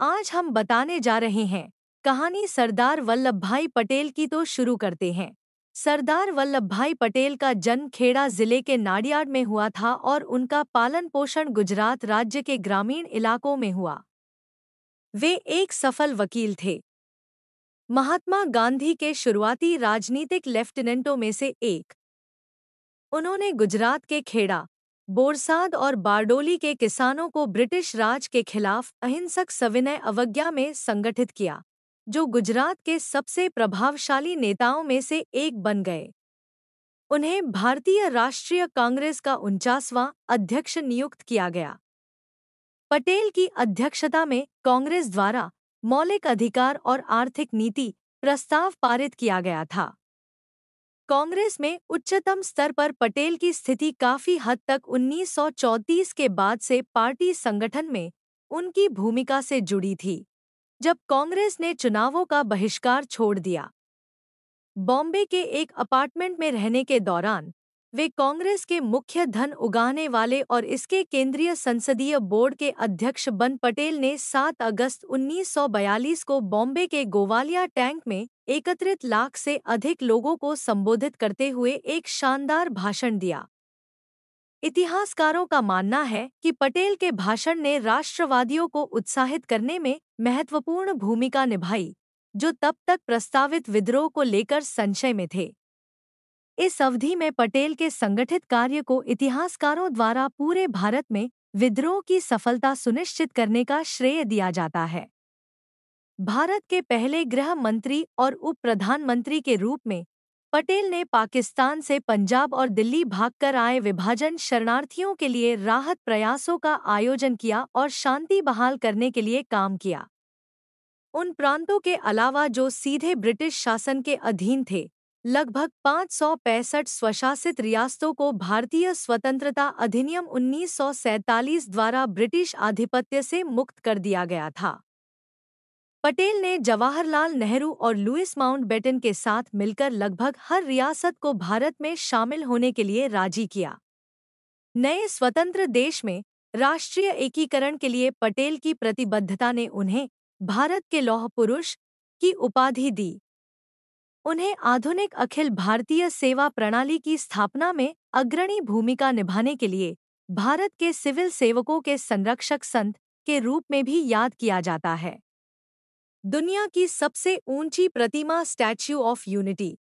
आज हम बताने जा रहे हैं कहानी सरदार वल्लभ भाई पटेल की तो शुरू करते हैं सरदार वल्लभ भाई पटेल का जन्म खेड़ा जिले के नाडियाड में हुआ था और उनका पालन पोषण गुजरात राज्य के ग्रामीण इलाकों में हुआ वे एक सफल वकील थे महात्मा गांधी के शुरुआती राजनीतिक लेफ्टिनेंटों में से एक उन्होंने गुजरात के खेड़ा बोरसाद और बारडोली के किसानों को ब्रिटिश राज के खिलाफ अहिंसक सविनय अवज्ञा में संगठित किया जो गुजरात के सबसे प्रभावशाली नेताओं में से एक बन गए उन्हें भारतीय राष्ट्रीय कांग्रेस का उनचासवां अध्यक्ष नियुक्त किया गया पटेल की अध्यक्षता में कांग्रेस द्वारा मौलिक अधिकार और आर्थिक नीति प्रस्ताव पारित किया गया था कांग्रेस में उच्चतम स्तर पर पटेल की स्थिति काफी हद तक 1934 के बाद से पार्टी संगठन में उनकी भूमिका से जुड़ी थी जब कांग्रेस ने चुनावों का बहिष्कार छोड़ दिया बॉम्बे के एक अपार्टमेंट में रहने के दौरान वे कांग्रेस के मुख्य धन उगाने वाले और इसके केंद्रीय संसदीय बोर्ड के अध्यक्ष बन पटेल ने 7 अगस्त 1942 को बॉम्बे के गोवालिया टैंक में एकत्रित लाख से अधिक लोगों को संबोधित करते हुए एक शानदार भाषण दिया इतिहासकारों का मानना है कि पटेल के भाषण ने राष्ट्रवादियों को उत्साहित करने में महत्वपूर्ण भूमिका निभाई जो तब तक प्रस्तावित विद्रोह को लेकर संशय में थे इस अवधि में पटेल के संगठित कार्य को इतिहासकारों द्वारा पूरे भारत में विद्रोह की सफलता सुनिश्चित करने का श्रेय दिया जाता है भारत के पहले गृह मंत्री और उप प्रधानमंत्री के रूप में पटेल ने पाकिस्तान से पंजाब और दिल्ली भागकर आए विभाजन शरणार्थियों के लिए राहत प्रयासों का आयोजन किया और शांति बहाल करने के लिए काम किया उन प्रांतों के अलावा जो सीधे ब्रिटिश शासन के अधीन थे लगभग पाँच स्वशासित रियासतों को भारतीय स्वतंत्रता अधिनियम 1947 द्वारा ब्रिटिश आधिपत्य से मुक्त कर दिया गया था पटेल ने जवाहरलाल नेहरू और लुइस माउंटबेटन के साथ मिलकर लगभग हर रियासत को भारत में शामिल होने के लिए राजी किया नए स्वतंत्र देश में राष्ट्रीय एकीकरण के लिए पटेल की प्रतिबद्धता ने उन्हें भारत के लौह पुरुष की उपाधि दी उन्हें आधुनिक अखिल भारतीय सेवा प्रणाली की स्थापना में अग्रणी भूमिका निभाने के लिए भारत के सिविल सेवकों के संरक्षक संत के रूप में भी याद किया जाता है दुनिया की सबसे ऊंची प्रतिमा स्टैच्यू ऑफ यूनिटी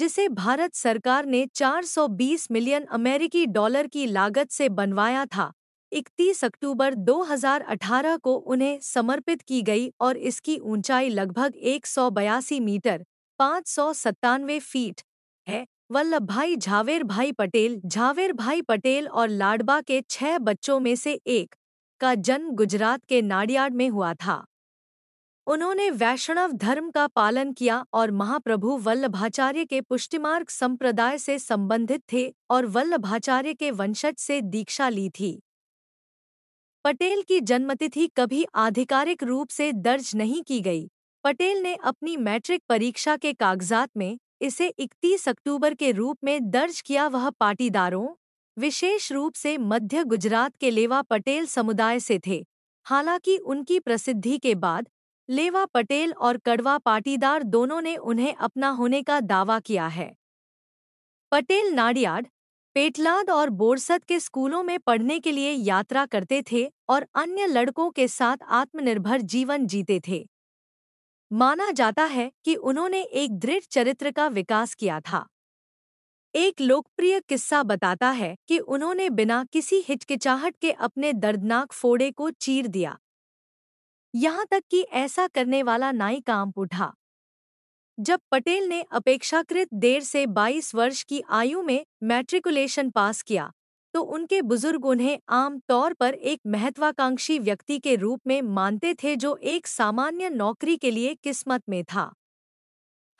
जिसे भारत सरकार ने 420 मिलियन अमेरिकी डॉलर की लागत से बनवाया था 31 अक्टूबर 2018 को उन्हें समर्पित की गई और इसकी ऊंचाई लगभग एक मीटर पाँच फीट है वल्लभ भाई झावेर भाई पटेल झावेर भाई पटेल और लाडबा के छह बच्चों में से एक का जन्म गुजरात के नाडियाड में हुआ था उन्होंने वैष्णव धर्म का पालन किया और महाप्रभु वल्लभाचार्य के पुष्टिमार्ग संप्रदाय से संबंधित थे और वल्लभाचार्य के वंशज से दीक्षा ली थी पटेल की जन्मतिथि कभी आधिकारिक रूप से दर्ज नहीं की गई पटेल ने अपनी मैट्रिक परीक्षा के कागजात में इसे 31 अक्टूबर के रूप में दर्ज किया वह पाटीदारों विशेष रूप से मध्य गुजरात के लेवा पटेल समुदाय से थे हालांकि उनकी प्रसिद्धि के बाद लेवा पटेल और कड़वा पाटीदार दोनों ने उन्हें अपना होने का दावा किया है पटेल नाडियाड पेटलाद और बोरसद के स्कूलों में पढ़ने के लिए यात्रा करते थे और अन्य लड़कों के साथ आत्मनिर्भर जीवन जीते थे माना जाता है कि उन्होंने एक दृढ़ चरित्र का विकास किया था एक लोकप्रिय किस्सा बताता है कि उन्होंने बिना किसी हिचकिचाहट के अपने दर्दनाक फोड़े को चीर दिया यहां तक कि ऐसा करने वाला नाई काम उठा जब पटेल ने अपेक्षाकृत देर से 22 वर्ष की आयु में मैट्रिकुलेशन पास किया तो उनके बुजुर्ग उन्हें आम तौर पर एक महत्वाकांक्षी व्यक्ति के रूप में मानते थे जो एक सामान्य नौकरी के लिए किस्मत में था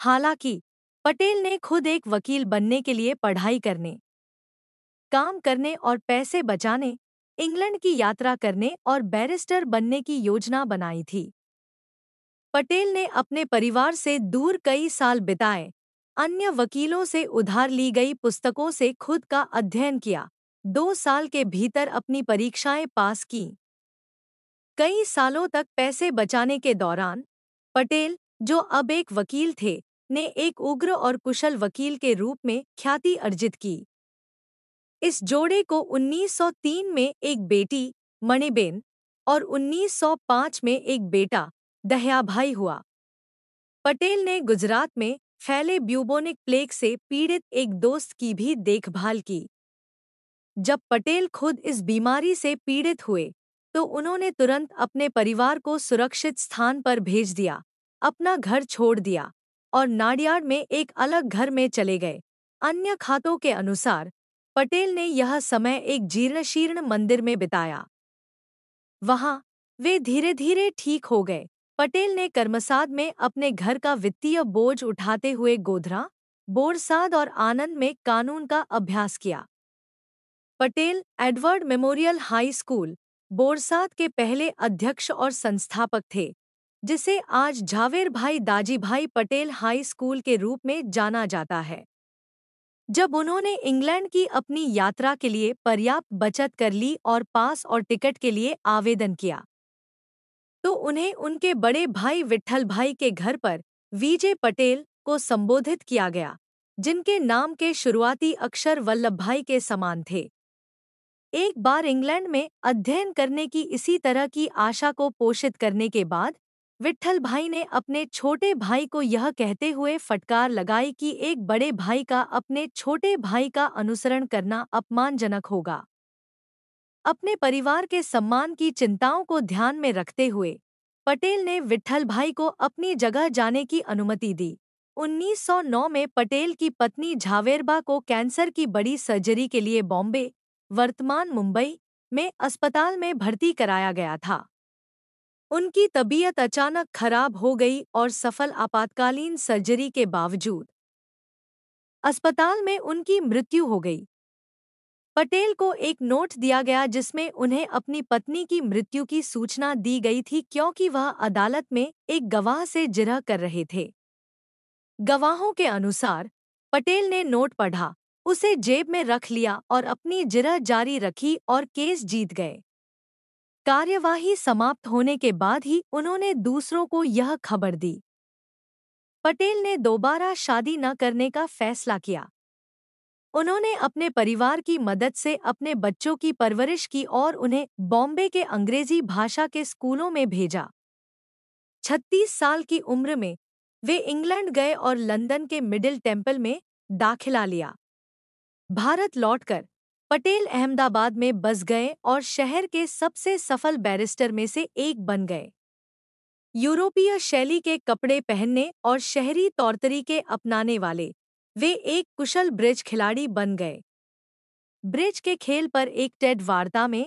हालांकि पटेल ने खुद एक वकील बनने के लिए पढ़ाई करने काम करने और पैसे बचाने इंग्लैंड की यात्रा करने और बैरिस्टर बनने की योजना बनाई थी पटेल ने अपने परिवार से दूर कई साल बिताए अन्य वकीलों से उधार ली गई पुस्तकों से खुद का अध्ययन किया दो साल के भीतर अपनी परीक्षाएं पास की कई सालों तक पैसे बचाने के दौरान पटेल जो अब एक वकील थे ने एक उग्र और कुशल वकील के रूप में ख्याति अर्जित की इस जोड़े को 1903 में एक बेटी मणिबेन और 1905 में एक बेटा दहयाभाई हुआ पटेल ने गुजरात में फैले ब्यूबोनिक प्लेग से पीड़ित एक दोस्त की भी देखभाल की जब पटेल खुद इस बीमारी से पीड़ित हुए तो उन्होंने तुरंत अपने परिवार को सुरक्षित स्थान पर भेज दिया अपना घर छोड़ दिया और नाडियाड में एक अलग घर में चले गए अन्य खातों के अनुसार पटेल ने यह समय एक जीर्णशीर्ण मंदिर में बिताया वहां वे धीरे धीरे ठीक हो गए पटेल ने कर्मसाद में अपने घर का वित्तीय बोझ उठाते हुए गोधरा बोरसाद और आनंद में कानून का अभ्यास किया Patel Edward Memorial High School Borsad के पहले अध्यक्ष और संस्थापक थे जिसे आज झावेर भाई दाजी भाई पटेल हाई स्कूल के रूप में जाना जाता है जब उन्होंने इंग्लैंड की अपनी यात्रा के लिए पर्याप्त बचत कर ली और पास और टिकट के लिए आवेदन किया तो उन्हें उनके बड़े भाई विठल भाई के घर पर वीजे पटेल को संबोधित किया गया जिनके नाम के शुरुआती अक्षर वल्लभ भाई के समान थे एक बार इंग्लैंड में अध्ययन करने की इसी तरह की आशा को पोषित करने के बाद विट्ठल भाई ने अपने छोटे भाई को यह कहते हुए फटकार लगाई कि एक बड़े भाई का अपने छोटे भाई का अनुसरण करना अपमानजनक होगा अपने परिवार के सम्मान की चिंताओं को ध्यान में रखते हुए पटेल ने विठल भाई को अपनी जगह जाने की अनुमति दी 1909 में पटेल की पत्नी झावेरबा को कैंसर की बड़ी सर्जरी के लिए बॉम्बे वर्तमान मुंबई में अस्पताल में भर्ती कराया गया था उनकी तबीयत अचानक खराब हो गई और सफल आपातकालीन सर्जरी के बावजूद अस्पताल में उनकी मृत्यु हो गई पटेल को एक नोट दिया गया जिसमें उन्हें अपनी पत्नी की मृत्यु की सूचना दी गई थी क्योंकि वह अदालत में एक गवाह से जिरह कर रहे थे गवाहों के अनुसार पटेल ने नोट पढ़ा उसे जेब में रख लिया और अपनी जिरह जारी रखी और केस जीत गए कार्यवाही समाप्त होने के बाद ही उन्होंने दूसरों को यह खबर दी पटेल ने दोबारा शादी न करने का फैसला किया उन्होंने अपने परिवार की मदद से अपने बच्चों की परवरिश की और उन्हें बॉम्बे के अंग्रेजी भाषा के स्कूलों में भेजा छत्तीस साल की उम्र में वे इंग्लैंड गए और लंदन के मिडिल टेम्पल में दाखिला लिया भारत लौटकर पटेल अहमदाबाद में बस गए और शहर के सबसे सफल बैरिस्टर में से एक बन गए यूरोपीय शैली के कपड़े पहनने और शहरी तौर तरीके अपनाने वाले वे एक कुशल ब्रिज खिलाड़ी बन गए ब्रिज के खेल पर एक टेड वार्ता में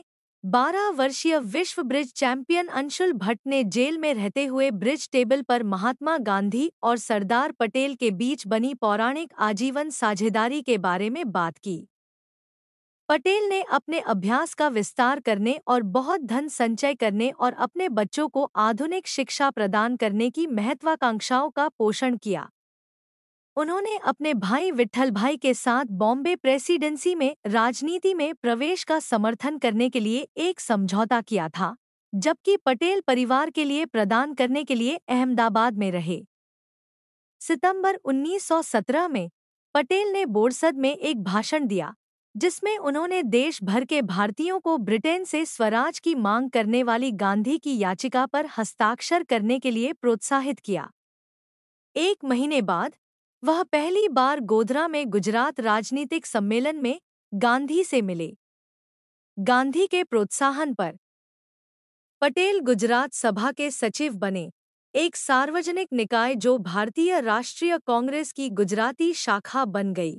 12 वर्षीय विश्व ब्रिज चैंपियन अंशुल भट्ट ने जेल में रहते हुए ब्रिज टेबल पर महात्मा गांधी और सरदार पटेल के बीच बनी पौराणिक आजीवन साझेदारी के बारे में बात की पटेल ने अपने अभ्यास का विस्तार करने और बहुत धन संचय करने और अपने बच्चों को आधुनिक शिक्षा प्रदान करने की महत्वाकांक्षाओं का पोषण किया उन्होंने अपने भाई विठल भाई के साथ बॉम्बे प्रेसिडेंसी में राजनीति में प्रवेश का समर्थन करने के लिए एक समझौता किया था जबकि पटेल परिवार के लिए प्रदान करने के लिए अहमदाबाद में रहे सितंबर 1917 में पटेल ने बोरसद में एक भाषण दिया जिसमें उन्होंने देश भर के भारतीयों को ब्रिटेन से स्वराज की मांग करने वाली गांधी की याचिका पर हस्ताक्षर करने के लिए प्रोत्साहित किया एक महीने बाद वह पहली बार गोधरा में गुजरात राजनीतिक सम्मेलन में गांधी से मिले गांधी के प्रोत्साहन पर पटेल गुजरात सभा के सचिव बने एक सार्वजनिक निकाय जो भारतीय राष्ट्रीय कांग्रेस की गुजराती शाखा बन गई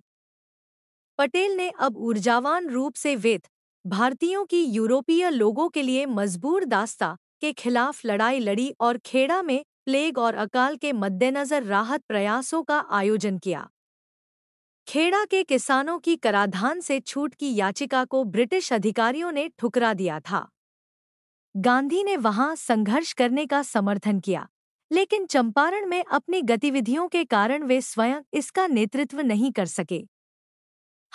पटेल ने अब ऊर्जावान रूप से वेत भारतीयों की यूरोपीय लोगों के लिए मजबूर दास्ता के खिलाफ लड़ाई लड़ी और खेड़ा में प्लेग और अकाल के मद्देनजर राहत प्रयासों का आयोजन किया खेड़ा के किसानों की कराधान से छूट की याचिका को ब्रिटिश अधिकारियों ने ठुकरा दिया था गांधी ने वहां संघर्ष करने का समर्थन किया लेकिन चंपारण में अपनी गतिविधियों के कारण वे स्वयं इसका नेतृत्व नहीं कर सके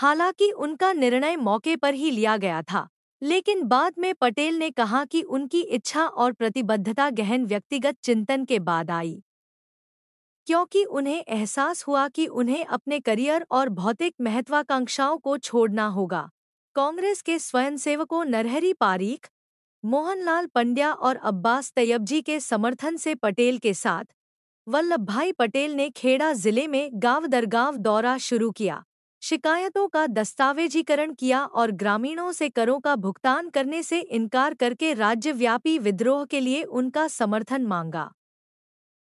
हालांकि उनका निर्णय मौके पर ही लिया गया था लेकिन बाद में पटेल ने कहा कि उनकी इच्छा और प्रतिबद्धता गहन व्यक्तिगत चिंतन के बाद आई क्योंकि उन्हें एहसास हुआ कि उन्हें अपने करियर और भौतिक महत्वाकांक्षाओं को छोड़ना होगा कांग्रेस के स्वयंसेवकों नरहरी पारीख मोहनलाल पंड्या और अब्बास तैयबजी के समर्थन से पटेल के साथ वल्लभ भाई पटेल ने खेड़ा जिले में गांव दर गांव दौरा शुरू किया शिकायतों का दस्तावेजीकरण किया और ग्रामीणों से करों का भुगतान करने से इनकार करके राज्यव्यापी विद्रोह के लिए उनका समर्थन मांगा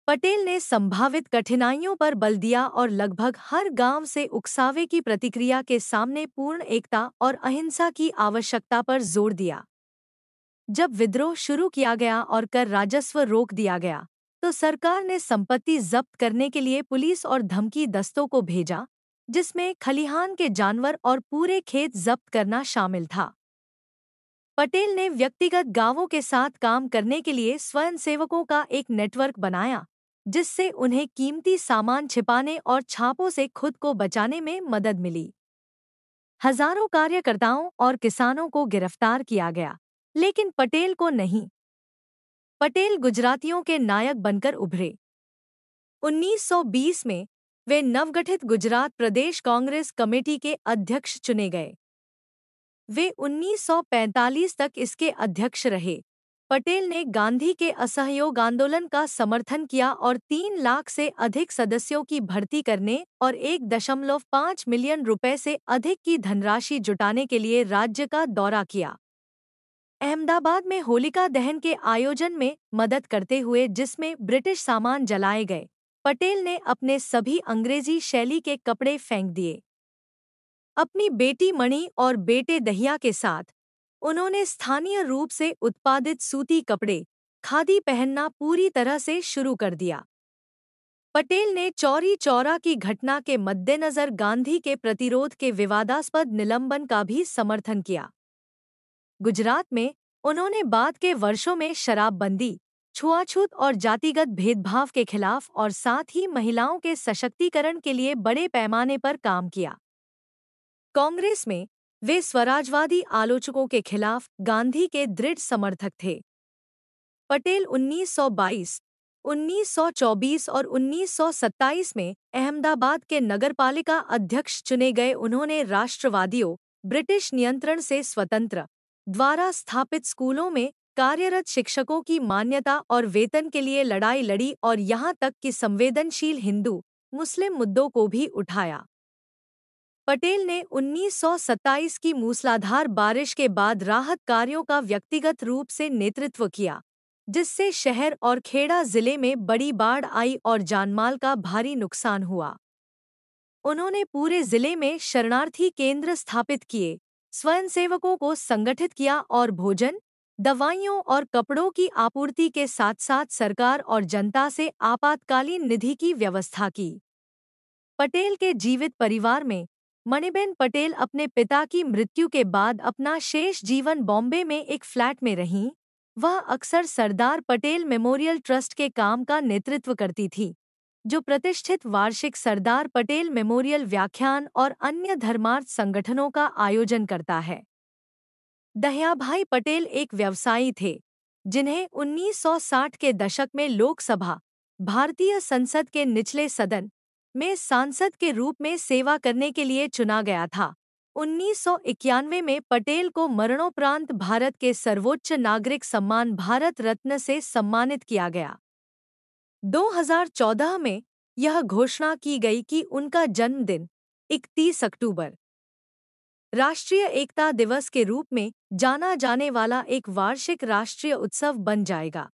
पटेल ने संभावित कठिनाइयों पर बल दिया और लगभग हर गांव से उकसावे की प्रतिक्रिया के सामने पूर्ण एकता और अहिंसा की आवश्यकता पर जोर दिया जब विद्रोह शुरू किया गया और कर राजस्व रोक दिया गया तो सरकार ने संपत्ति जब्त करने के लिए पुलिस और धमकी दस्तों को भेजा जिसमें खलिहान के जानवर और पूरे खेत जब्त करना शामिल था पटेल ने व्यक्तिगत गांवों के साथ काम करने के लिए स्वयंसेवकों का एक नेटवर्क बनाया जिससे उन्हें कीमती सामान छिपाने और छापों से खुद को बचाने में मदद मिली हजारों कार्यकर्ताओं और किसानों को गिरफ्तार किया गया लेकिन पटेल को नहीं पटेल गुजरातियों के नायक बनकर उभरे 1920 में वे नवगठित गुजरात प्रदेश कांग्रेस कमेटी के अध्यक्ष चुने गए वे 1945 तक इसके अध्यक्ष रहे पटेल ने गांधी के असहयोग आंदोलन का समर्थन किया और तीन लाख से अधिक सदस्यों की भर्ती करने और एक दशमलव पाँच मिलियन रुपए से अधिक की धनराशि जुटाने के लिए राज्य का दौरा किया अहमदाबाद में होलिका दहन के आयोजन में मदद करते हुए जिसमें ब्रिटिश सामान जलाए गए पटेल ने अपने सभी अंग्रेजी शैली के कपड़े फेंक दिए अपनी बेटी मणि और बेटे दहिया के साथ उन्होंने स्थानीय रूप से उत्पादित सूती कपड़े खादी पहनना पूरी तरह से शुरू कर दिया पटेल ने चौरी चौरा की घटना के मद्देनजर गांधी के प्रतिरोध के विवादास्पद निलंबन का भी समर्थन किया गुजरात में उन्होंने बाद के वर्षों में शराबबंदी छुआछूत और जातिगत भेदभाव के खिलाफ और साथ ही महिलाओं के सशक्तिकरण के लिए बड़े पैमाने पर काम किया कांग्रेस में वे स्वराजवादी आलोचकों के खिलाफ गांधी के दृढ़ समर्थक थे पटेल 1922, 1924 और 1927 में अहमदाबाद के नगरपालिका अध्यक्ष चुने गए उन्होंने राष्ट्रवादियों ब्रिटिश नियंत्रण से स्वतंत्र द्वारा स्थापित स्कूलों में कार्यरत शिक्षकों की मान्यता और वेतन के लिए लड़ाई लड़ी और यहाँ तक कि संवेदनशील हिंदू मुस्लिम मुद्दों को भी उठाया पटेल ने 1927 की मूसलाधार बारिश के बाद राहत कार्यों का व्यक्तिगत रूप से नेतृत्व किया जिससे शहर और खेड़ा जिले में बड़ी बाढ़ आई और जानमाल का भारी नुकसान हुआ उन्होंने पूरे जिले में शरणार्थी केंद्र स्थापित किए स्वयंसेवकों को संगठित किया और भोजन दवाइयों और कपड़ों की आपूर्ति के साथ साथ सरकार और जनता से आपातकालीन निधि की व्यवस्था की पटेल के जीवित परिवार में मणिबेन पटेल अपने पिता की मृत्यु के बाद अपना शेष जीवन बॉम्बे में एक फ्लैट में रहीं वह अक्सर सरदार पटेल मेमोरियल ट्रस्ट के काम का नेतृत्व करती थी जो प्रतिष्ठित वार्षिक सरदार पटेल मेमोरियल व्याख्यान और अन्य धर्मार्थ संगठनों का आयोजन करता है दयाभाई पटेल एक व्यवसायी थे जिन्हें 1960 के दशक में लोकसभा भारतीय संसद के निचले सदन में सांसद के रूप में सेवा करने के लिए चुना गया था 1991 में पटेल को मरणोपरांत भारत के सर्वोच्च नागरिक सम्मान भारत रत्न से सम्मानित किया गया 2014 में यह घोषणा की गई कि उनका जन्मदिन 31 अक्टूबर राष्ट्रीय एकता दिवस के रूप में जाना जाने वाला एक वार्षिक राष्ट्रीय उत्सव बन जाएगा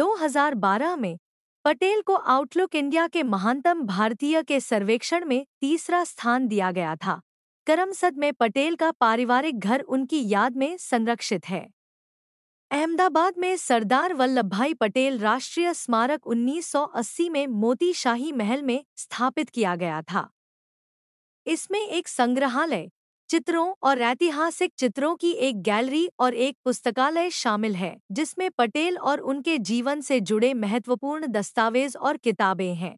2012 में पटेल को आउटलुक इंडिया के महानतम भारतीय के सर्वेक्षण में तीसरा स्थान दिया गया था करमसद में पटेल का पारिवारिक घर उनकी याद में संरक्षित है अहमदाबाद में सरदार वल्लभ भाई पटेल राष्ट्रीय स्मारक 1980 में मोती शाही महल में स्थापित किया गया था इसमें एक संग्रहालय चित्रों और ऐतिहासिक चित्रों की एक गैलरी और एक पुस्तकालय शामिल है जिसमें पटेल और उनके जीवन से जुड़े महत्वपूर्ण दस्तावेज और किताबें हैं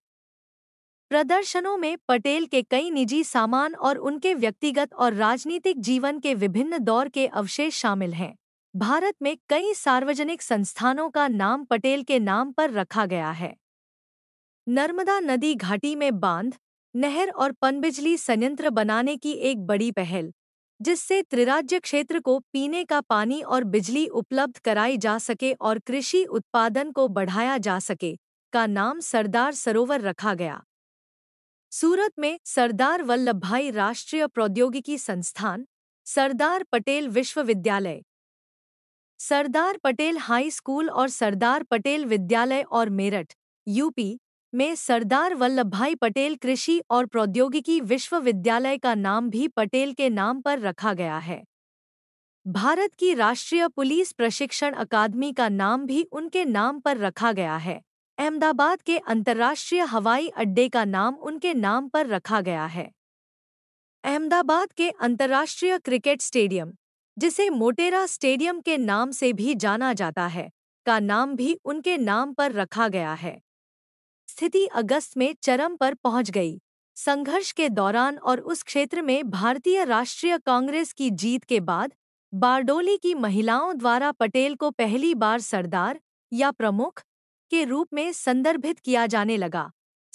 प्रदर्शनों में पटेल के कई निजी सामान और उनके व्यक्तिगत और राजनीतिक जीवन के विभिन्न दौर के अवशेष शामिल हैं भारत में कई सार्वजनिक संस्थानों का नाम पटेल के नाम पर रखा गया है नर्मदा नदी घाटी में बांध नहर और पनबिजली संयंत्र बनाने की एक बड़ी पहल जिससे त्रिराज्य क्षेत्र को पीने का पानी और बिजली उपलब्ध कराई जा सके और कृषि उत्पादन को बढ़ाया जा सके का नाम सरदार सरोवर रखा गया सूरत में सरदार वल्लभ भाई राष्ट्रीय प्रौद्योगिकी संस्थान सरदार पटेल विश्वविद्यालय सरदार पटेल हाई स्कूल और सरदार पटेल विद्यालय और मेरठ यूपी में सरदार वल्लभ भाई पटेल कृषि और प्रौद्योगिकी विश्वविद्यालय का नाम भी पटेल के नाम पर रखा गया है भारत की राष्ट्रीय पुलिस प्रशिक्षण अकादमी का नाम भी उनके नाम पर रखा गया है अहमदाबाद के अंतर्राष्ट्रीय हवाई अड्डे का नाम उनके नाम पर रखा गया है अहमदाबाद के अंतर्राष्ट्रीय क्रिकेट स्टेडियम जिसे मोटेरा स्टेडियम के नाम से भी जाना जाता है का नाम भी उनके नाम पर रखा गया है स्थिति अगस्त में चरम पर पहुंच गई संघर्ष के दौरान और उस क्षेत्र में भारतीय राष्ट्रीय कांग्रेस की जीत के बाद बारडोली की महिलाओं द्वारा पटेल को पहली बार सरदार या प्रमुख के रूप में संदर्भित किया जाने लगा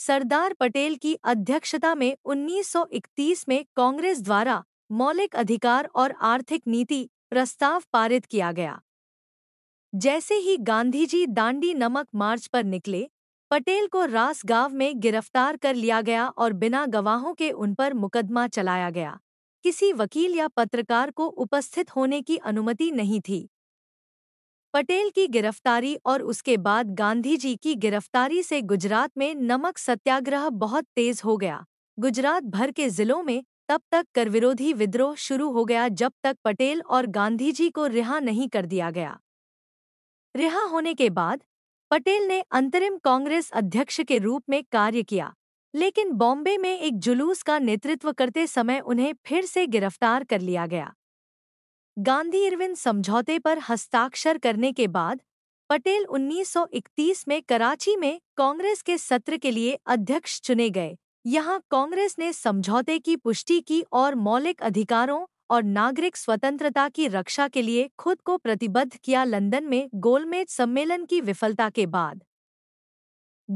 सरदार पटेल की अध्यक्षता में 1931 में कांग्रेस द्वारा मौलिक अधिकार और आर्थिक नीति प्रस्ताव पारित किया गया जैसे ही गांधीजी दांडी नमक मार्च पर निकले पटेल को रास गांव में गिरफ्तार कर लिया गया और बिना गवाहों के उन पर मुकदमा चलाया गया किसी वकील या पत्रकार को उपस्थित होने की अनुमति नहीं थी पटेल की गिरफ्तारी और उसके बाद गांधी जी की गिरफ्तारी से गुजरात में नमक सत्याग्रह बहुत तेज हो गया गुजरात भर के जिलों में तब तक कर विरोधी विद्रोह शुरू हो गया जब तक पटेल और गांधी जी को रिहा नहीं कर दिया गया रिहा होने के बाद पटेल ने अंतरिम कांग्रेस अध्यक्ष के रूप में कार्य किया लेकिन बॉम्बे में एक जुलूस का नेतृत्व करते समय उन्हें फिर से गिरफ्तार कर लिया गया गांधी इरविन समझौते पर हस्ताक्षर करने के बाद पटेल 1931 में कराची में कांग्रेस के सत्र के लिए अध्यक्ष चुने गए यहाँ कांग्रेस ने समझौते की पुष्टि की और मौलिक अधिकारों और नागरिक स्वतंत्रता की रक्षा के लिए खुद को प्रतिबद्ध किया लंदन में गोलमेज सम्मेलन की विफलता के बाद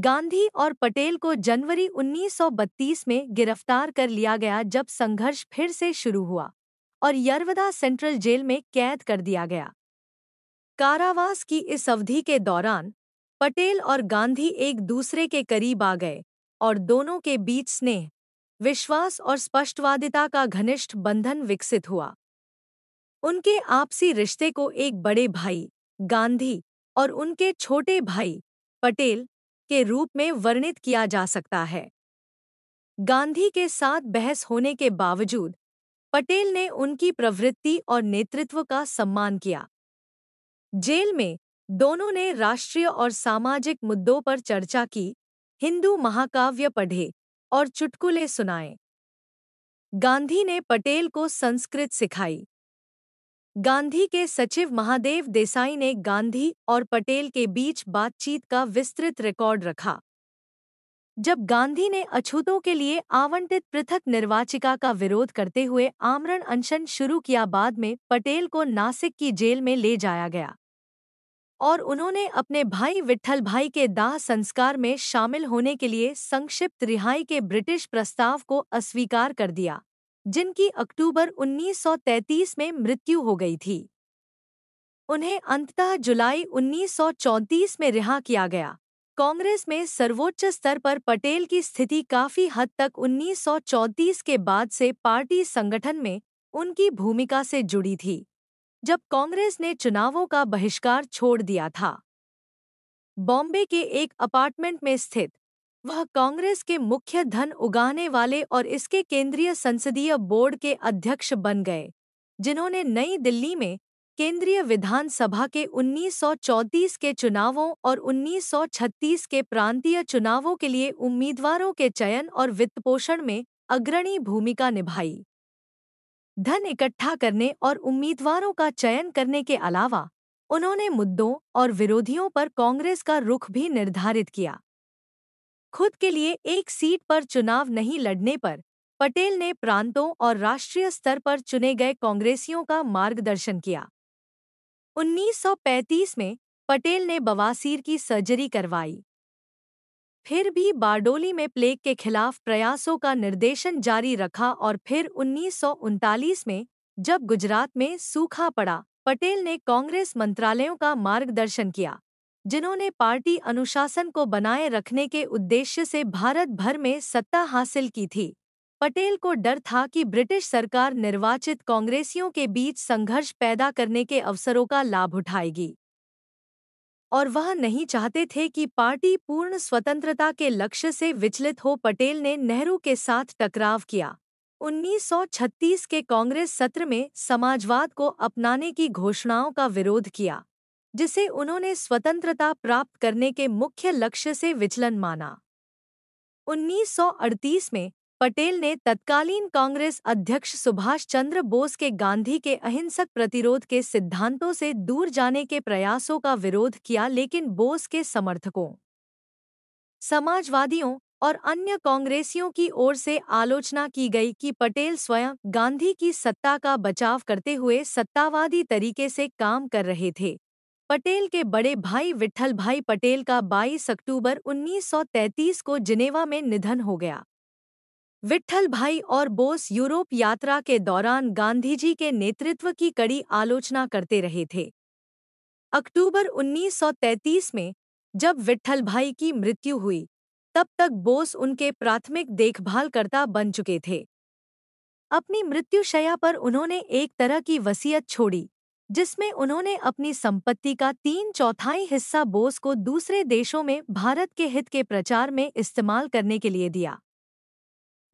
गांधी और पटेल को जनवरी 1932 में गिरफ्तार कर लिया गया जब संघर्ष फिर से शुरू हुआ और यरवदा सेंट्रल जेल में कैद कर दिया गया कारावास की इस अवधि के दौरान पटेल और गांधी एक दूसरे के करीब आ गए और दोनों के बीच स्नेह विश्वास और स्पष्टवादिता का घनिष्ठ बंधन विकसित हुआ उनके आपसी रिश्ते को एक बड़े भाई गांधी और उनके छोटे भाई पटेल के रूप में वर्णित किया जा सकता है गांधी के साथ बहस होने के बावजूद पटेल ने उनकी प्रवृत्ति और नेतृत्व का सम्मान किया जेल में दोनों ने राष्ट्रीय और सामाजिक मुद्दों पर चर्चा की हिंदू महाकाव्य पढ़े और चुटकुले सुनाए गांधी ने पटेल को संस्कृत सिखाई गांधी के सचिव महादेव देसाई ने गांधी और पटेल के बीच बातचीत का विस्तृत रिकॉर्ड रखा जब गांधी ने अछूतों के लिए आवंटित पृथक निर्वाचिका का विरोध करते हुए आमरण अनशन शुरू किया बाद में पटेल को नासिक की जेल में ले जाया गया और उन्होंने अपने भाई विट्ठल भाई के दाह संस्कार में शामिल होने के लिए संक्षिप्त रिहाई के ब्रिटिश प्रस्ताव को अस्वीकार कर दिया जिनकी अक्टूबर 1933 में मृत्यु हो गई थी उन्हें अंततः जुलाई 1934 में रिहा किया गया कांग्रेस में सर्वोच्च स्तर पर पटेल की स्थिति काफी हद तक 1934 के बाद से पार्टी संगठन में उनकी भूमिका से जुड़ी थी जब कांग्रेस ने चुनावों का बहिष्कार छोड़ दिया था बॉम्बे के एक अपार्टमेंट में स्थित वह कांग्रेस के मुख्य धन उगाने वाले और इसके केंद्रीय संसदीय बोर्ड के अध्यक्ष बन गए जिन्होंने नई दिल्ली में केंद्रीय विधानसभा के 1934 के चुनावों और 1936 के प्रांतीय चुनावों के लिए उम्मीदवारों के चयन और वित्तपोषण में अग्रणी भूमिका निभाई धन इकट्ठा करने और उम्मीदवारों का चयन करने के अलावा उन्होंने मुद्दों और विरोधियों पर कांग्रेस का रुख भी निर्धारित किया खुद के लिए एक सीट पर चुनाव नहीं लड़ने पर पटेल ने प्रांतों और राष्ट्रीय स्तर पर चुने गए कांग्रेसियों का मार्गदर्शन किया 1935 में पटेल ने बवासीर की सर्जरी करवाई फिर भी बारडोली में प्लेग के खिलाफ प्रयासों का निर्देशन जारी रखा और फिर उन्नीस में जब गुजरात में सूखा पड़ा पटेल ने कांग्रेस मंत्रालयों का मार्गदर्शन किया जिन्होंने पार्टी अनुशासन को बनाए रखने के उद्देश्य से भारत भर में सत्ता हासिल की थी पटेल को डर था कि ब्रिटिश सरकार निर्वाचित कांग्रेसियों के बीच संघर्ष पैदा करने के अवसरों का लाभ उठाएगी और वह नहीं चाहते थे कि पार्टी पूर्ण स्वतंत्रता के लक्ष्य से विचलित हो पटेल ने नेहरू के साथ टकराव किया 1936 के कांग्रेस सत्र में समाजवाद को अपनाने की घोषणाओं का विरोध किया जिसे उन्होंने स्वतंत्रता प्राप्त करने के मुख्य लक्ष्य से विचलन माना 1938 में पटेल ने तत्कालीन कांग्रेस अध्यक्ष सुभाष चंद्र बोस के गांधी के अहिंसक प्रतिरोध के सिद्धांतों से दूर जाने के प्रयासों का विरोध किया लेकिन बोस के समर्थकों समाजवादियों और अन्य कांग्रेसियों की ओर से आलोचना की गई कि पटेल स्वयं गांधी की सत्ता का बचाव करते हुए सत्तावादी तरीके से काम कर रहे थे पटेल के बड़े भाई विठल भाई पटेल का 22 अक्टूबर 1933 को जिनेवा में निधन हो गया विट्ठल भाई और बोस यूरोप यात्रा के दौरान गांधीजी के नेतृत्व की कड़ी आलोचना करते रहे थे अक्टूबर 1933 में जब विट्ठल भाई की मृत्यु हुई तब तक बोस उनके प्राथमिक देखभालकर्ता बन चुके थे अपनी मृत्युशया पर उन्होंने एक तरह की वसीयत छोड़ी जिसमें उन्होंने अपनी संपत्ति का तीन चौथाई हिस्सा बोस को दूसरे देशों में भारत के हित के प्रचार में इस्तेमाल करने के लिए दिया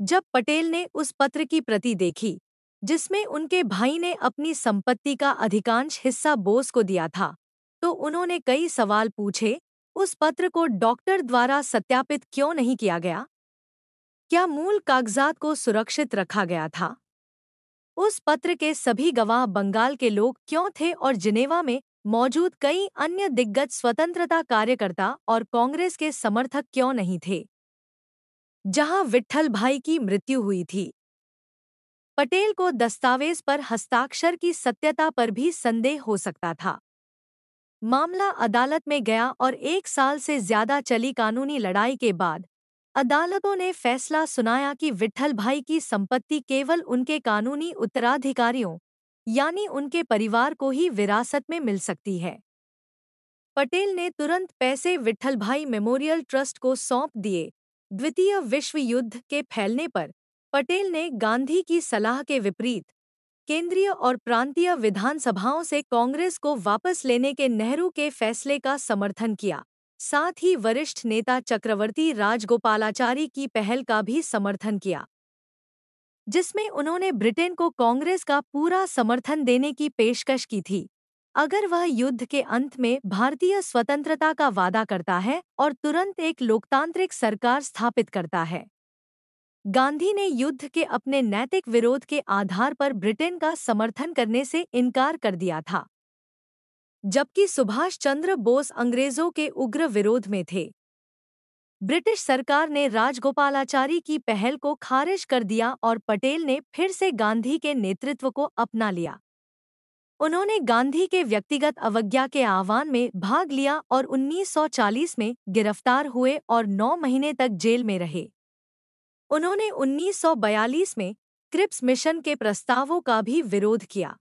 जब पटेल ने उस पत्र की प्रति देखी जिसमें उनके भाई ने अपनी संपत्ति का अधिकांश हिस्सा बोस को दिया था तो उन्होंने कई सवाल पूछे उस पत्र को डॉक्टर द्वारा सत्यापित क्यों नहीं किया गया क्या मूल कागजात को सुरक्षित रखा गया था उस पत्र के सभी गवाह बंगाल के लोग क्यों थे और जिनेवा में मौजूद कई अन्य दिग्गज स्वतंत्रता कार्यकर्ता और कांग्रेस के समर्थक क्यों नहीं थे जहां विठ्ठल भाई की मृत्यु हुई थी पटेल को दस्तावेज पर हस्ताक्षर की सत्यता पर भी संदेह हो सकता था मामला अदालत में गया और एक साल से ज्यादा चली कानूनी लड़ाई के बाद अदालतों ने फैसला सुनाया कि विठ्ठल भाई की संपत्ति केवल उनके कानूनी उत्तराधिकारियों यानी उनके परिवार को ही विरासत में मिल सकती है पटेल ने तुरंत पैसे विठ्ठल भाई मेमोरियल ट्रस्ट को सौंप दिए द्वितीय विश्व युद्ध के फैलने पर पटेल ने गांधी की सलाह के विपरीत केंद्रीय और प्रांतीय विधानसभाओं से कांग्रेस को वापस लेने के नेहरू के फैसले का समर्थन किया साथ ही वरिष्ठ नेता चक्रवर्ती राजगोपालाचारी की पहल का भी समर्थन किया जिसमें उन्होंने ब्रिटेन को कांग्रेस का पूरा समर्थन देने की पेशकश की थी अगर वह युद्ध के अंत में भारतीय स्वतंत्रता का वादा करता है और तुरंत एक लोकतांत्रिक सरकार स्थापित करता है गांधी ने युद्ध के अपने नैतिक विरोध के आधार पर ब्रिटेन का समर्थन करने से इनकार कर दिया था जबकि सुभाष चंद्र बोस अंग्रेजों के उग्र विरोध में थे ब्रिटिश सरकार ने राजगोपालाचारी की पहल को खारिज कर दिया और पटेल ने फिर से गांधी के नेतृत्व को अपना लिया उन्होंने गांधी के व्यक्तिगत अवज्ञा के आह्वान में भाग लिया और 1940 में गिरफ्तार हुए और नौ महीने तक जेल में रहे उन्होंने 1942 में क्रिप्स मिशन के प्रस्तावों का भी विरोध किया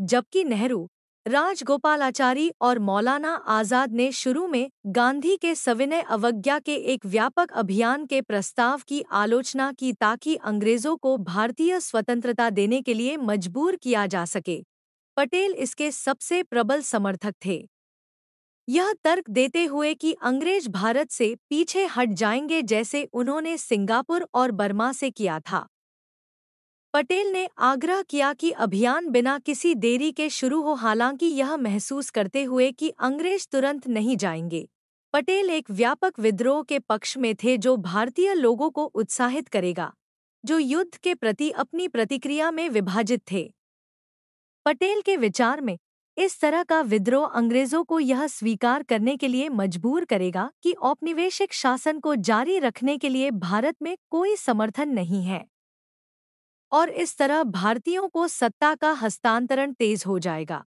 जबकि नेहरू राजगोपालाचारी और मौलाना आज़ाद ने शुरू में गांधी के सविनय अवज्ञा के एक व्यापक अभियान के प्रस्ताव की आलोचना की ताकि अंग्रेज़ों को भारतीय स्वतंत्रता देने के लिए मजबूर किया जा सके पटेल इसके सबसे प्रबल समर्थक थे यह तर्क देते हुए कि अंग्रेज भारत से पीछे हट जाएंगे जैसे उन्होंने सिंगापुर और बर्मा से किया था पटेल ने आग्रह किया कि अभियान बिना किसी देरी के शुरू हो हालांकि यह महसूस करते हुए कि अंग्रेज तुरंत नहीं जाएंगे पटेल एक व्यापक विद्रोह के पक्ष में थे जो भारतीय लोगों को उत्साहित करेगा जो युद्ध के प्रति अपनी प्रतिक्रिया में विभाजित थे पटेल के विचार में इस तरह का विद्रोह अंग्रेजों को यह स्वीकार करने के लिए मजबूर करेगा कि औपनिवेशिक शासन को जारी रखने के लिए भारत में कोई समर्थन नहीं है और इस तरह भारतीयों को सत्ता का हस्तांतरण तेज हो जाएगा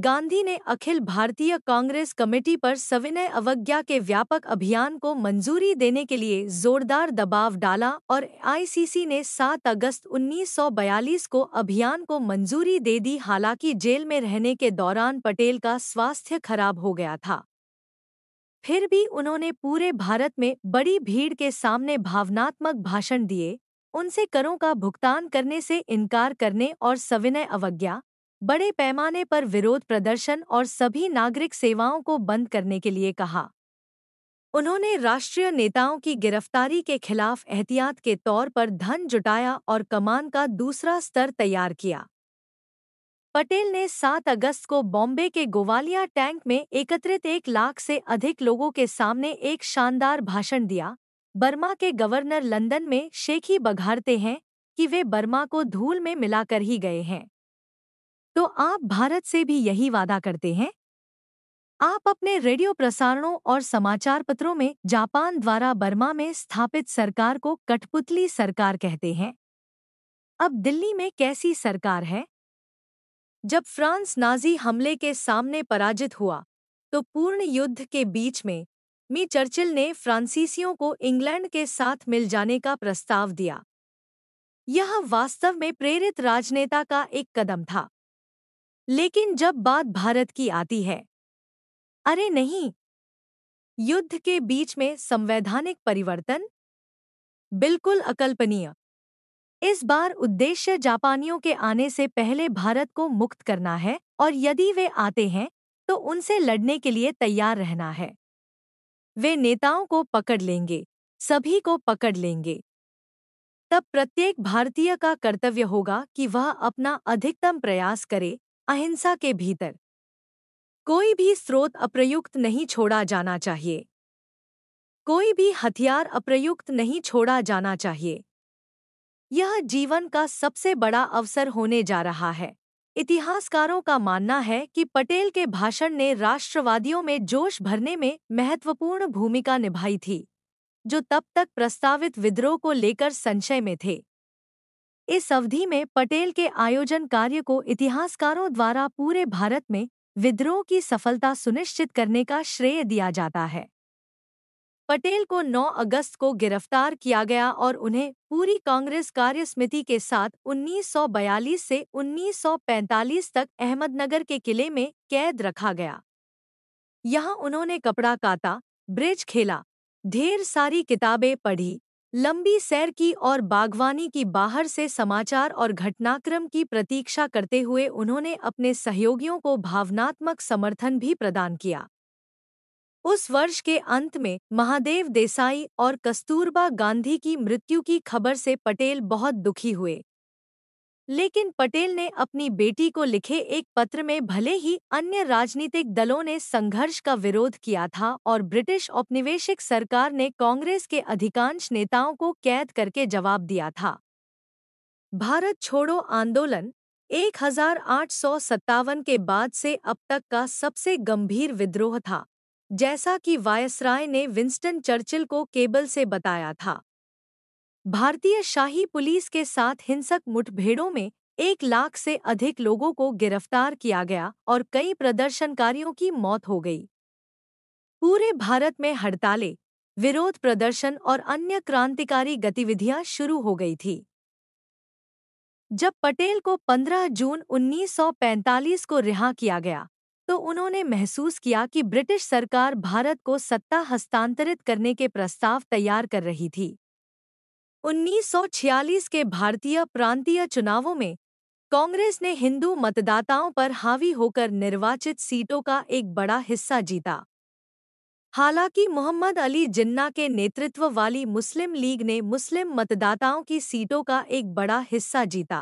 गांधी ने अखिल भारतीय कांग्रेस कमेटी पर सविनय अवज्ञा के व्यापक अभियान को मंजूरी देने के लिए जोरदार दबाव डाला और आईसीसी ने 7 अगस्त 1942 को अभियान को मंजूरी दे दी हालांकि जेल में रहने के दौरान पटेल का स्वास्थ्य खराब हो गया था फिर भी उन्होंने पूरे भारत में बड़ी भीड़ के सामने भावनात्मक भाषण दिए उनसे करों का भुगतान करने से इनकार करने और सविनय अवज्ञा बड़े पैमाने पर विरोध प्रदर्शन और सभी नागरिक सेवाओं को बंद करने के लिए कहा उन्होंने राष्ट्रीय नेताओं की गिरफ्तारी के खिलाफ एहतियात के तौर पर धन जुटाया और कमान का दूसरा स्तर तैयार किया पटेल ने 7 अगस्त को बॉम्बे के गोवालिया टैंक में एकत्रित एक लाख से अधिक लोगों के सामने एक शानदार भाषण दिया बर्मा के गवर्नर लंदन में शेखी बघारते हैं कि वे बर्मा को धूल में मिलाकर ही गए हैं तो आप भारत से भी यही वादा करते हैं आप अपने रेडियो प्रसारणों और समाचार पत्रों में जापान द्वारा बर्मा में स्थापित सरकार को कठपुतली सरकार कहते हैं अब दिल्ली में कैसी सरकार है जब फ्रांस नाजी हमले के सामने पराजित हुआ तो पूर्ण युद्ध के बीच में मी चर्चिल ने फ्रांसीसियों को इंग्लैंड के साथ मिल जाने का प्रस्ताव दिया यह वास्तव में प्रेरित राजनेता का एक कदम था लेकिन जब बात भारत की आती है अरे नहीं युद्ध के बीच में संवैधानिक परिवर्तन बिल्कुल अकल्पनीय इस बार उद्देश्य जापानियों के आने से पहले भारत को मुक्त करना है और यदि वे आते हैं तो उनसे लड़ने के लिए तैयार रहना है वे नेताओं को पकड़ लेंगे सभी को पकड़ लेंगे तब प्रत्येक भारतीय का कर्तव्य होगा कि वह अपना अधिकतम प्रयास करे अहिंसा के भीतर कोई भी स्रोत अप्रयुक्त नहीं छोड़ा जाना चाहिए कोई भी हथियार अप्रयुक्त नहीं छोड़ा जाना चाहिए यह जीवन का सबसे बड़ा अवसर होने जा रहा है इतिहासकारों का मानना है कि पटेल के भाषण ने राष्ट्रवादियों में जोश भरने में महत्वपूर्ण भूमिका निभाई थी जो तब तक प्रस्तावित विद्रोह को लेकर संशय में थे इस अवधि में पटेल के आयोजन कार्य को इतिहासकारों द्वारा पूरे भारत में विद्रोह की सफलता सुनिश्चित करने का श्रेय दिया जाता है पटेल को 9 अगस्त को गिरफ्तार किया गया और उन्हें पूरी कांग्रेस कार्य समिति के साथ 1942 से 1945 तक अहमदनगर के किले में कैद रखा गया यहां उन्होंने कपड़ा काता ब्रिज खेला ढेर सारी किताबें पढ़ी लंबी सैर की और बागवानी की बाहर से समाचार और घटनाक्रम की प्रतीक्षा करते हुए उन्होंने अपने सहयोगियों को भावनात्मक समर्थन भी प्रदान किया उस वर्ष के अंत में महादेव देसाई और कस्तूरबा गांधी की मृत्यु की खबर से पटेल बहुत दुखी हुए लेकिन पटेल ने अपनी बेटी को लिखे एक पत्र में भले ही अन्य राजनीतिक दलों ने संघर्ष का विरोध किया था और ब्रिटिश औपनिवेशिक सरकार ने कांग्रेस के अधिकांश नेताओं को कैद करके जवाब दिया था भारत छोड़ो आंदोलन एक के बाद से अब तक का सबसे गंभीर विद्रोह था जैसा कि वायसराय ने विंस्टन चर्चिल को केबल से बताया था भारतीय शाही पुलिस के साथ हिंसक मुठभेड़ों में एक लाख से अधिक लोगों को गिरफ्तार किया गया और कई प्रदर्शनकारियों की मौत हो गई पूरे भारत में हड़तालें विरोध प्रदर्शन और अन्य क्रांतिकारी गतिविधियां शुरू हो गई थी जब पटेल को 15 जून 1945 को रिहा किया गया तो उन्होंने महसूस किया कि ब्रिटिश सरकार भारत को सत्ता हस्तांतरित करने के प्रस्ताव तैयार कर रही थी 1946 के भारतीय प्रांतीय चुनावों में कांग्रेस ने हिंदू मतदाताओं पर हावी होकर निर्वाचित सीटों का एक बड़ा हिस्सा जीता हालांकि मोहम्मद अली जिन्ना के नेतृत्व वाली मुस्लिम लीग ने मुस्लिम मतदाताओं की सीटों का एक बड़ा हिस्सा जीता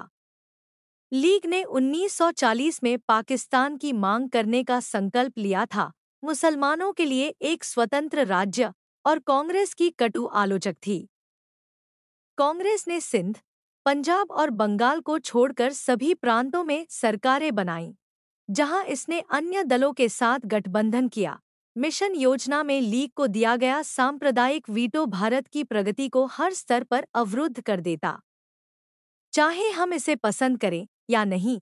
लीग ने 1940 में पाकिस्तान की मांग करने का संकल्प लिया था मुसलमानों के लिए एक स्वतंत्र राज्य और कांग्रेस की कटु आलोचक थी कांग्रेस ने सिंध पंजाब और बंगाल को छोड़कर सभी प्रांतों में सरकारें बनाईं जहां इसने अन्य दलों के साथ गठबंधन किया मिशन योजना में लीग को दिया गया सांप्रदायिक वीटो भारत की प्रगति को हर स्तर पर अवरुद्ध कर देता चाहे हम इसे पसंद करें या नहीं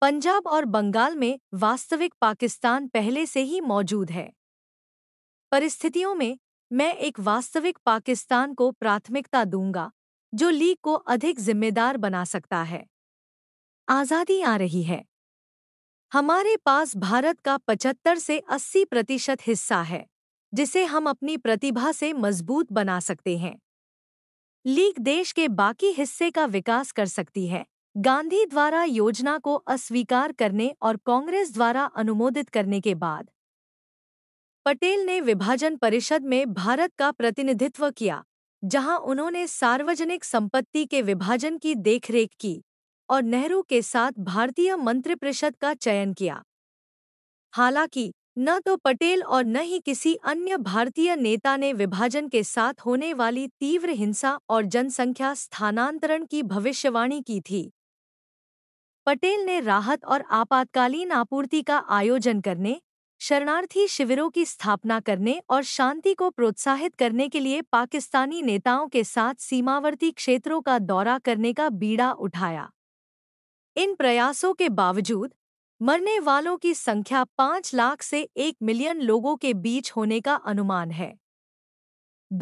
पंजाब और बंगाल में वास्तविक पाकिस्तान पहले से ही मौजूद है परिस्थितियों में मैं एक वास्तविक पाकिस्तान को प्राथमिकता दूंगा जो लीग को अधिक जिम्मेदार बना सकता है आज़ादी आ रही है हमारे पास भारत का 75 से 80 प्रतिशत हिस्सा है जिसे हम अपनी प्रतिभा से मजबूत बना सकते हैं लीग देश के बाकी हिस्से का विकास कर सकती है गांधी द्वारा योजना को अस्वीकार करने और कांग्रेस द्वारा अनुमोदित करने के बाद पटेल ने विभाजन परिषद में भारत का प्रतिनिधित्व किया जहां उन्होंने सार्वजनिक संपत्ति के विभाजन की देखरेख की और नेहरू के साथ भारतीय मंत्रिपरिषद का चयन किया हालांकि न तो पटेल और न ही किसी अन्य भारतीय नेता ने विभाजन के साथ होने वाली तीव्र हिंसा और जनसंख्या स्थानांतरण की भविष्यवाणी की थी पटेल ने राहत और आपातकालीन आपूर्ति का आयोजन करने शरणार्थी शिविरों की स्थापना करने और शांति को प्रोत्साहित करने के लिए पाकिस्तानी नेताओं के साथ सीमावर्ती क्षेत्रों का दौरा करने का बीड़ा उठाया इन प्रयासों के बावजूद मरने वालों की संख्या पाँच लाख से एक मिलियन लोगों के बीच होने का अनुमान है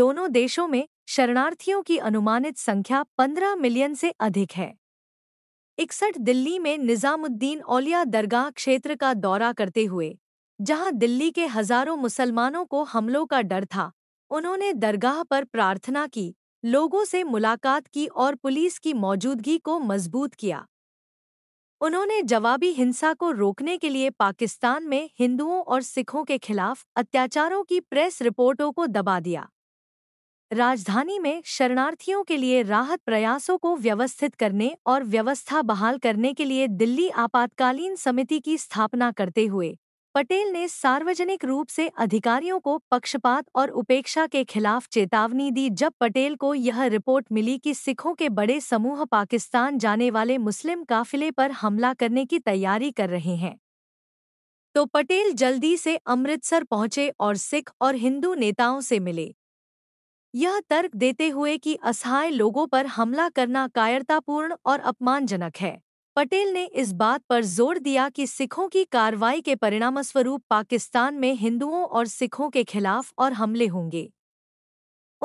दोनों देशों में शरणार्थियों की अनुमानित संख्या पंद्रह मिलियन से अधिक है इकसठ दिल्ली में निजामुद्दीन औलिया दरगाह क्षेत्र का दौरा करते हुए जहां दिल्ली के हजारों मुसलमानों को हमलों का डर था उन्होंने दरगाह पर प्रार्थना की लोगों से मुलाकात की और पुलिस की मौजूदगी को मजबूत किया उन्होंने जवाबी हिंसा को रोकने के लिए पाकिस्तान में हिंदुओं और सिखों के खिलाफ अत्याचारों की प्रेस रिपोर्टों को दबा दिया राजधानी में शरणार्थियों के लिए राहत प्रयासों को व्यवस्थित करने और व्यवस्था बहाल करने के लिए दिल्ली आपातकालीन समिति की स्थापना करते हुए पटेल ने सार्वजनिक रूप से अधिकारियों को पक्षपात और उपेक्षा के खिलाफ चेतावनी दी जब पटेल को यह रिपोर्ट मिली कि सिखों के बड़े समूह पाकिस्तान जाने वाले मुस्लिम काफिले पर हमला करने की तैयारी कर रहे हैं तो पटेल जल्दी से अमृतसर पहुंचे और सिख और हिंदू नेताओं से मिले यह तर्क देते हुए कि असहाय लोगों पर हमला करना कायरतापूर्ण और अपमानजनक है पटेल ने इस बात पर जोर दिया कि सिखों की कार्रवाई के परिणामस्वरूप पाकिस्तान में हिंदुओं और सिखों के खिलाफ और हमले होंगे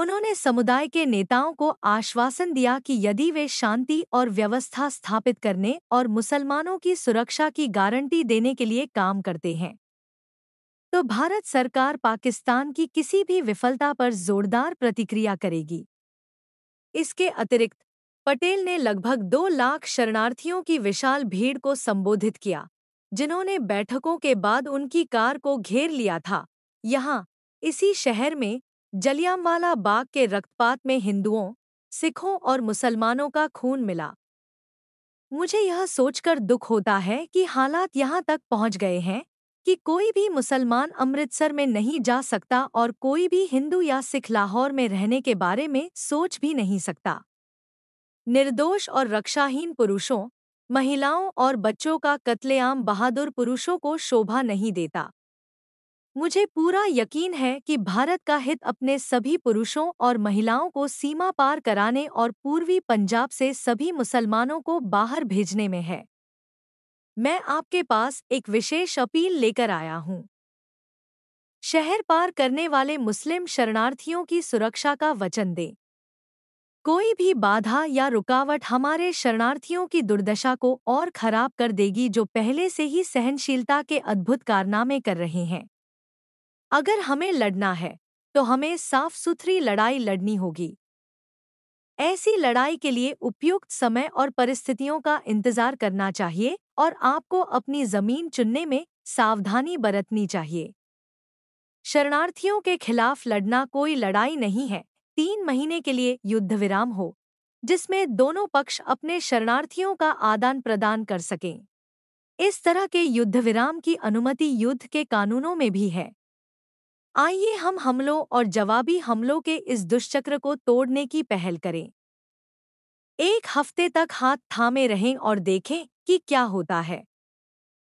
उन्होंने समुदाय के नेताओं को आश्वासन दिया कि यदि वे शांति और व्यवस्था स्थापित करने और मुसलमानों की सुरक्षा की गारंटी देने के लिए काम करते हैं तो भारत सरकार पाकिस्तान की किसी भी विफलता पर जोरदार प्रतिक्रिया करेगी इसके अतिरिक्त पटेल ने लगभग दो लाख शरणार्थियों की विशाल भीड़ को संबोधित किया जिन्होंने बैठकों के बाद उनकी कार को घेर लिया था यहाँ इसी शहर में जलियांवाला बाग के रक्तपात में हिंदुओं सिखों और मुसलमानों का खून मिला मुझे यह सोचकर दुख होता है कि हालात यहाँ तक पहुँच गए हैं कि कोई भी मुसलमान अमृतसर में नहीं जा सकता और कोई भी हिंदू या सिख लाहौर में रहने के बारे में सोच भी नहीं सकता निर्दोष और रक्षाहीन पुरुषों महिलाओं और बच्चों का कत्लेआम बहादुर पुरुषों को शोभा नहीं देता मुझे पूरा यकीन है कि भारत का हित अपने सभी पुरुषों और महिलाओं को सीमा पार कराने और पूर्वी पंजाब से सभी मुसलमानों को बाहर भेजने में है मैं आपके पास एक विशेष अपील लेकर आया हूं शहर पार करने वाले मुस्लिम शरणार्थियों की सुरक्षा का वचन दें कोई भी बाधा या रुकावट हमारे शरणार्थियों की दुर्दशा को और खराब कर देगी जो पहले से ही सहनशीलता के अद्भुत कारनामे कर रहे हैं अगर हमें लड़ना है तो हमें साफ सुथरी लड़ाई लड़नी होगी ऐसी लड़ाई के लिए उपयुक्त समय और परिस्थितियों का इंतजार करना चाहिए और आपको अपनी जमीन चुनने में सावधानी बरतनी चाहिए शरणार्थियों के खिलाफ लड़ना कोई लड़ाई नहीं है तीन महीने के लिए युद्ध विराम हो जिसमें दोनों पक्ष अपने शरणार्थियों का आदान प्रदान कर सकें इस तरह के युद्ध विराम की अनुमति युद्ध के कानूनों में भी है आइए हम हमलों और जवाबी हमलों के इस दुष्चक्र को तोड़ने की पहल करें एक हफ्ते तक हाथ थामे रहें और देखें कि क्या होता है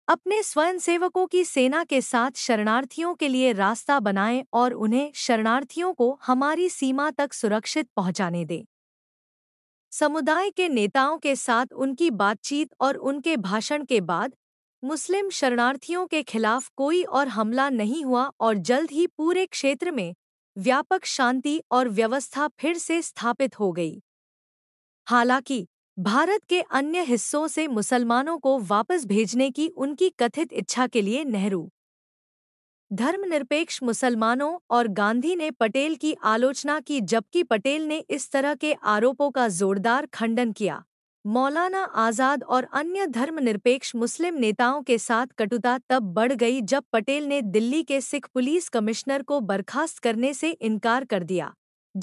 अपने स्वयंसेवकों की सेना के साथ शरणार्थियों के लिए रास्ता बनाएं और उन्हें शरणार्थियों को हमारी सीमा तक सुरक्षित पहुंचाने दें समुदाय के नेताओं के साथ उनकी बातचीत और उनके भाषण के बाद मुस्लिम शरणार्थियों के खिलाफ कोई और हमला नहीं हुआ और जल्द ही पूरे क्षेत्र में व्यापक शांति और व्यवस्था फिर से स्थापित हो गई हालांकि भारत के अन्य हिस्सों से मुसलमानों को वापस भेजने की उनकी कथित इच्छा के लिए नेहरू धर्मनिरपेक्ष मुसलमानों और गांधी ने पटेल की आलोचना की जबकि पटेल ने इस तरह के आरोपों का जोरदार खंडन किया मौलाना आज़ाद और अन्य धर्मनिरपेक्ष मुस्लिम नेताओं के साथ कटुता तब बढ़ गई जब पटेल ने दिल्ली के सिख पुलिस कमिश्नर को बर्खास्त करने से इनकार कर दिया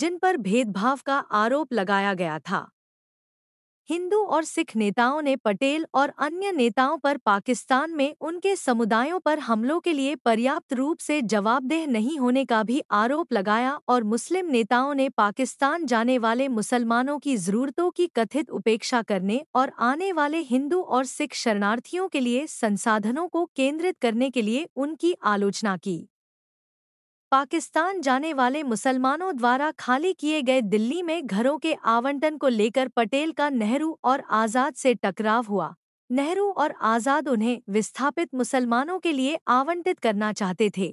जिन पर भेदभाव का आरोप लगाया गया था हिंदू और सिख नेताओं ने पटेल और अन्य नेताओं पर पाकिस्तान में उनके समुदायों पर हमलों के लिए पर्याप्त रूप से जवाबदेह नहीं होने का भी आरोप लगाया और मुस्लिम नेताओं ने पाकिस्तान जाने वाले मुसलमानों की जरूरतों की कथित उपेक्षा करने और आने वाले हिंदू और सिख शरणार्थियों के लिए संसाधनों को केंद्रित करने के लिए उनकी आलोचना की पाकिस्तान जाने वाले मुसलमानों द्वारा खाली किए गए दिल्ली में घरों के आवंटन को लेकर पटेल का नेहरू और आज़ाद से टकराव हुआ नेहरू और आज़ाद उन्हें विस्थापित मुसलमानों के लिए आवंटित करना चाहते थे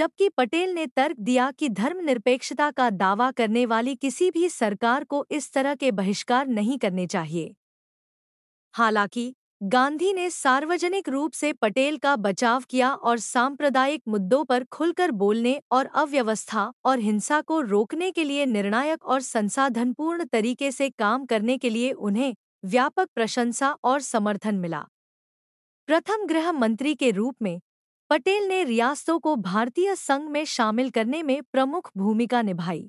जबकि पटेल ने तर्क दिया कि धर्मनिरपेक्षता का दावा करने वाली किसी भी सरकार को इस तरह के बहिष्कार नहीं करने चाहिए हालांकि गांधी ने सार्वजनिक रूप से पटेल का बचाव किया और सांप्रदायिक मुद्दों पर खुलकर बोलने और अव्यवस्था और हिंसा को रोकने के लिए निर्णायक और संसाधनपूर्ण तरीके से काम करने के लिए उन्हें व्यापक प्रशंसा और समर्थन मिला प्रथम गृह मंत्री के रूप में पटेल ने रियासतों को भारतीय संघ में शामिल करने में प्रमुख भूमिका निभाई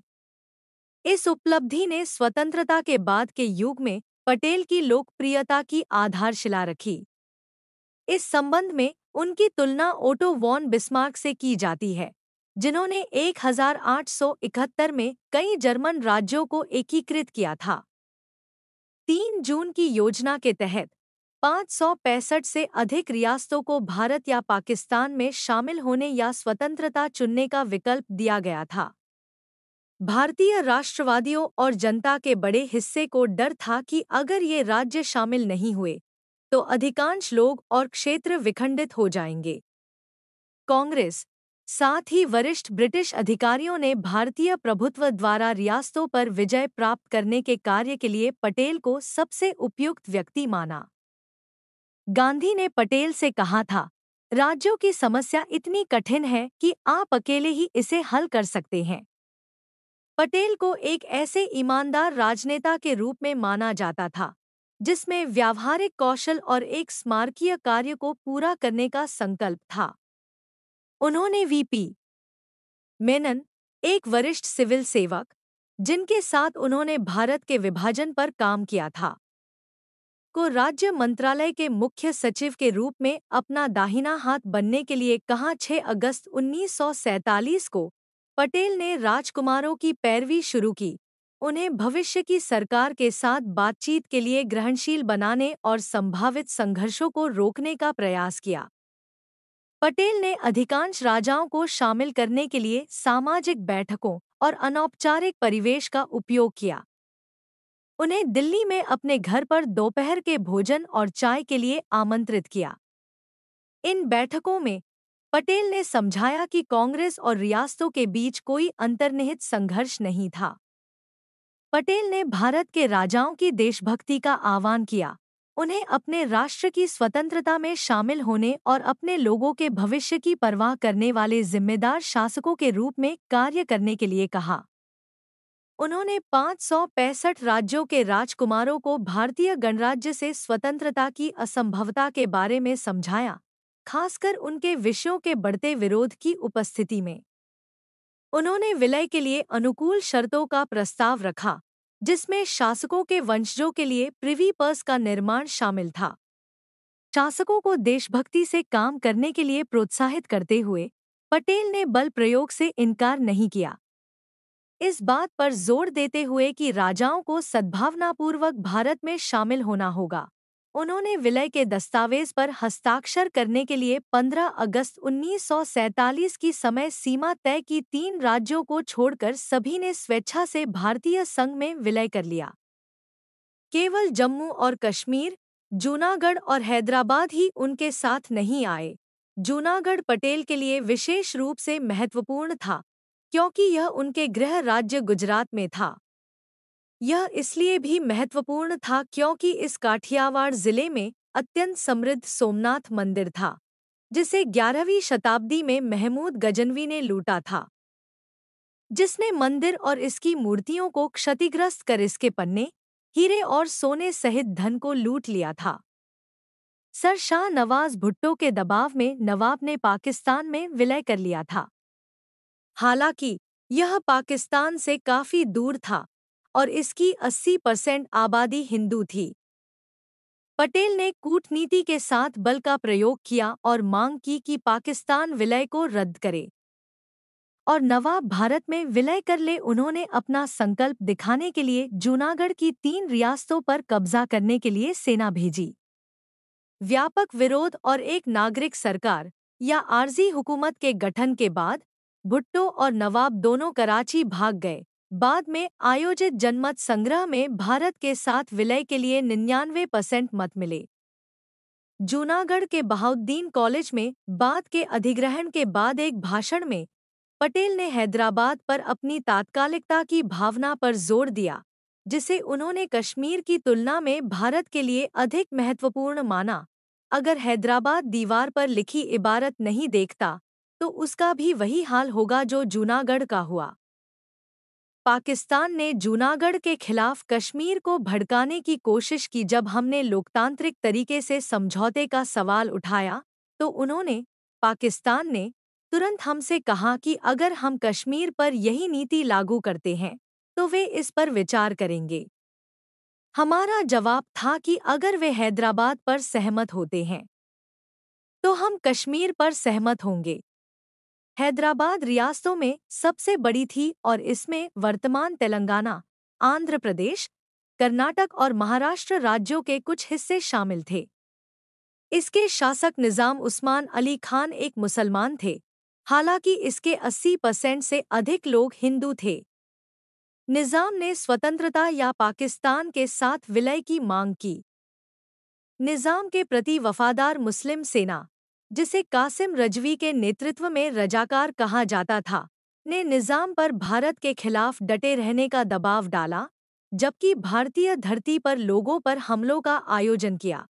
इस उपलब्धि ने स्वतंत्रता के बाद के युग में पटेल की लोकप्रियता की आधारशिला रखी इस संबंध में उनकी तुलना ओटो वॉन बिस्मार्क से की जाती है जिन्होंने 1871 में कई जर्मन राज्यों को एकीकृत किया था तीन जून की योजना के तहत पैंसठ से अधिक रियासतों को भारत या पाकिस्तान में शामिल होने या स्वतंत्रता चुनने का विकल्प दिया गया था भारतीय राष्ट्रवादियों और जनता के बड़े हिस्से को डर था कि अगर ये राज्य शामिल नहीं हुए तो अधिकांश लोग और क्षेत्र विखंडित हो जाएंगे कांग्रेस साथ ही वरिष्ठ ब्रिटिश अधिकारियों ने भारतीय प्रभुत्व द्वारा रियासतों पर विजय प्राप्त करने के कार्य के लिए पटेल को सबसे उपयुक्त व्यक्ति माना गांधी ने पटेल से कहा था राज्यों की समस्या इतनी कठिन है कि आप अकेले ही इसे हल कर सकते हैं पटेल को एक ऐसे ईमानदार राजनेता के रूप में माना जाता था जिसमें व्यावहारिक कौशल और एक स्मारकीय कार्य को पूरा करने का संकल्प था उन्होंने वीपी मेनन एक वरिष्ठ सिविल सेवक जिनके साथ उन्होंने भारत के विभाजन पर काम किया था को राज्य मंत्रालय के मुख्य सचिव के रूप में अपना दाहिना हाथ बनने के लिए कहा 6 अगस्त 1947 को पटेल ने राजकुमारों की पैरवी शुरू की उन्हें भविष्य की सरकार के साथ बातचीत के लिए ग्रहणशील बनाने और संभावित संघर्षों को रोकने का प्रयास किया पटेल ने अधिकांश राजाओं को शामिल करने के लिए सामाजिक बैठकों और अनौपचारिक परिवेश का उपयोग किया उन्हें दिल्ली में अपने घर पर दोपहर के भोजन और चाय के लिए आमंत्रित किया इन बैठकों में पटेल ने समझाया कि कांग्रेस और रियासतों के बीच कोई अंतर्निहित संघर्ष नहीं था पटेल ने भारत के राजाओं की देशभक्ति का आह्वान किया उन्हें अपने राष्ट्र की स्वतंत्रता में शामिल होने और अपने लोगों के भविष्य की परवाह करने वाले जिम्मेदार शासकों के रूप में कार्य करने के लिए कहा उन्होंने पाँच राज्यों के राजकुमारों को भारतीय गणराज्य से स्वतंत्रता की असंभवता के बारे में समझाया खासकर उनके विषयों के बढ़ते विरोध की उपस्थिति में उन्होंने विलय के लिए अनुकूल शर्तों का प्रस्ताव रखा जिसमें शासकों के वंशजों के लिए प्रिवी पर्स का निर्माण शामिल था शासकों को देशभक्ति से काम करने के लिए प्रोत्साहित करते हुए पटेल ने बल प्रयोग से इनकार नहीं किया इस बात पर जोर देते हुए कि राजाओं को सद्भावनापूर्वक भारत में शामिल होना होगा उन्होंने विलय के दस्तावेज पर हस्ताक्षर करने के लिए 15 अगस्त 1947 की समय सीमा तय की तीन राज्यों को छोड़कर सभी ने स्वेच्छा से भारतीय संघ में विलय कर लिया केवल जम्मू और कश्मीर जूनागढ़ और हैदराबाद ही उनके साथ नहीं आए जूनागढ़ पटेल के लिए विशेष रूप से महत्वपूर्ण था क्योंकि यह उनके गृह राज्य गुजरात में था यह इसलिए भी महत्वपूर्ण था क्योंकि इस काठियावाड़ जिले में अत्यंत समृद्ध सोमनाथ मंदिर था जिसे 11वीं शताब्दी में महमूद गजनवी ने लूटा था जिसने मंदिर और इसकी मूर्तियों को क्षतिग्रस्त कर इसके पन्ने हीरे और सोने सहित धन को लूट लिया था सर शाह नवाज भुट्टो के दबाव में नवाब ने पाकिस्तान में विलय कर लिया था हालांकि यह पाकिस्तान से काफी दूर था और इसकी 80 परसेंट आबादी हिंदू थी पटेल ने कूटनीति के साथ बल का प्रयोग किया और मांग की कि पाकिस्तान विलय को रद्द करे और नवाब भारत में विलय कर ले उन्होंने अपना संकल्प दिखाने के लिए जूनागढ़ की तीन रियासतों पर कब्जा करने के लिए सेना भेजी व्यापक विरोध और एक नागरिक सरकार या आर्जी हुकूमत के गठन के बाद भुट्टो और नवाब दोनों कराची भाग गए बाद में आयोजित जनमत संग्रह में भारत के साथ विलय के लिए निन्यानवे परसेंट मत मिले जूनागढ़ के बहाउद्दीन कॉलेज में बाद के अधिग्रहण के बाद एक भाषण में पटेल ने हैदराबाद पर अपनी तात्कालिकता की भावना पर जोर दिया जिसे उन्होंने कश्मीर की तुलना में भारत के लिए अधिक महत्वपूर्ण माना अगर हैदराबाद दीवार पर लिखी इबारत नहीं देखता तो उसका भी वही हाल होगा जो जूनागढ़ का हुआ पाकिस्तान ने जूनागढ़ के खिलाफ कश्मीर को भड़काने की कोशिश की जब हमने लोकतांत्रिक तरीके से समझौते का सवाल उठाया तो उन्होंने पाकिस्तान ने तुरंत हमसे कहा कि अगर हम कश्मीर पर यही नीति लागू करते हैं तो वे इस पर विचार करेंगे हमारा जवाब था कि अगर वे हैदराबाद पर सहमत होते हैं तो हम कश्मीर पर सहमत होंगे हैदराबाद रियासतों में सबसे बड़ी थी और इसमें वर्तमान तेलंगाना आंध्र प्रदेश कर्नाटक और महाराष्ट्र राज्यों के कुछ हिस्से शामिल थे इसके शासक निज़ाम उस्मान अली खान एक मुसलमान थे हालांकि इसके 80 परसेंट से अधिक लोग हिंदू थे निज़ाम ने स्वतंत्रता या पाकिस्तान के साथ विलय की मांग की निज़ाम के प्रति वफादार मुस्लिम सेना जिसे कासिम रजवी के नेतृत्व में रजाकार कहा जाता था ने निज़ाम पर भारत के खिलाफ डटे रहने का दबाव डाला जबकि भारतीय धरती पर लोगों पर हमलों का आयोजन किया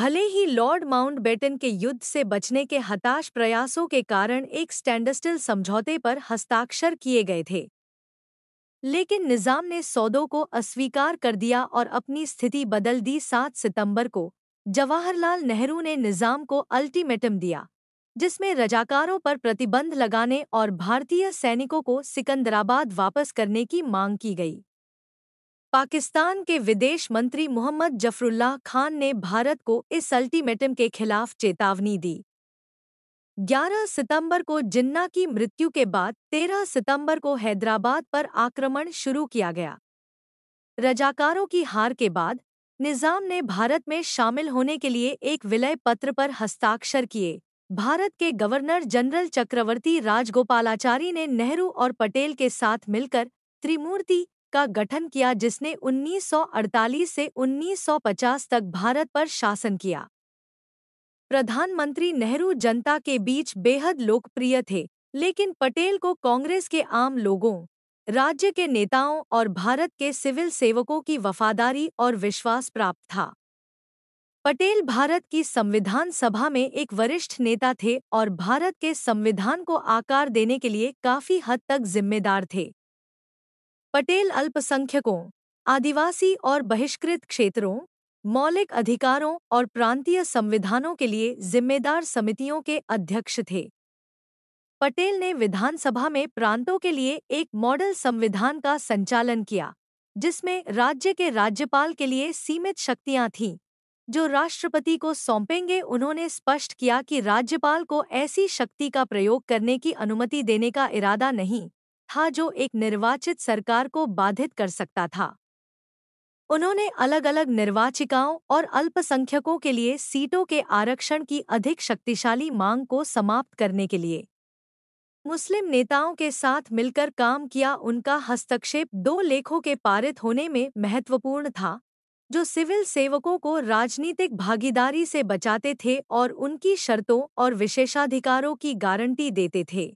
भले ही लॉर्ड माउंटबेटन के युद्ध से बचने के हताश प्रयासों के कारण एक स्टैंडस्टिल समझौते पर हस्ताक्षर किए गए थे लेकिन निज़ाम ने सौदों को अस्वीकार कर दिया और अपनी स्थिति बदल दी 7 सितंबर को जवाहरलाल नेहरू ने निजाम को अल्टीमेटम दिया जिसमें रजाकारों पर प्रतिबंध लगाने और भारतीय सैनिकों को सिकंदराबाद वापस करने की मांग की गई पाकिस्तान के विदेश मंत्री मोहम्मद जफरुल्लाह खान ने भारत को इस अल्टीमेटम के खिलाफ चेतावनी दी 11 सितंबर को जिन्ना की मृत्यु के बाद 13 सितंबर को हैदराबाद पर आक्रमण शुरू किया गया रजाकारों की हार के बाद निजाम ने भारत में शामिल होने के लिए एक विलय पत्र पर हस्ताक्षर किए भारत के गवर्नर जनरल चक्रवर्ती राजगोपालाचारी ने नेहरू और पटेल के साथ मिलकर त्रिमूर्ति का गठन किया जिसने 1948 से 1950 तक भारत पर शासन किया प्रधानमंत्री नेहरू जनता के बीच बेहद लोकप्रिय थे लेकिन पटेल को कांग्रेस के आम लोगों राज्य के नेताओं और भारत के सिविल सेवकों की वफादारी और विश्वास प्राप्त था पटेल भारत की संविधान सभा में एक वरिष्ठ नेता थे और भारत के संविधान को आकार देने के लिए काफी हद तक जिम्मेदार थे पटेल अल्पसंख्यकों आदिवासी और बहिष्कृत क्षेत्रों मौलिक अधिकारों और प्रांतीय संविधानों के लिए जिम्मेदार समितियों के अध्यक्ष थे पटेल ने विधानसभा में प्रांतों के लिए एक मॉडल संविधान का संचालन किया जिसमें राज्य के राज्यपाल के लिए सीमित शक्तियां थीं जो राष्ट्रपति को सौंपेंगे उन्होंने स्पष्ट किया कि राज्यपाल को ऐसी शक्ति का प्रयोग करने की अनुमति देने का इरादा नहीं था जो एक निर्वाचित सरकार को बाधित कर सकता था उन्होंने अलग अलग निर्वाचिकाओं और अल्पसंख्यकों के लिए सीटों के आरक्षण की अधिक शक्तिशाली मांग को समाप्त करने के लिए मुस्लिम नेताओं के साथ मिलकर काम किया उनका हस्तक्षेप दो लेखों के पारित होने में महत्वपूर्ण था जो सिविल सेवकों को राजनीतिक भागीदारी से बचाते थे और उनकी शर्तों और विशेषाधिकारों की गारंटी देते थे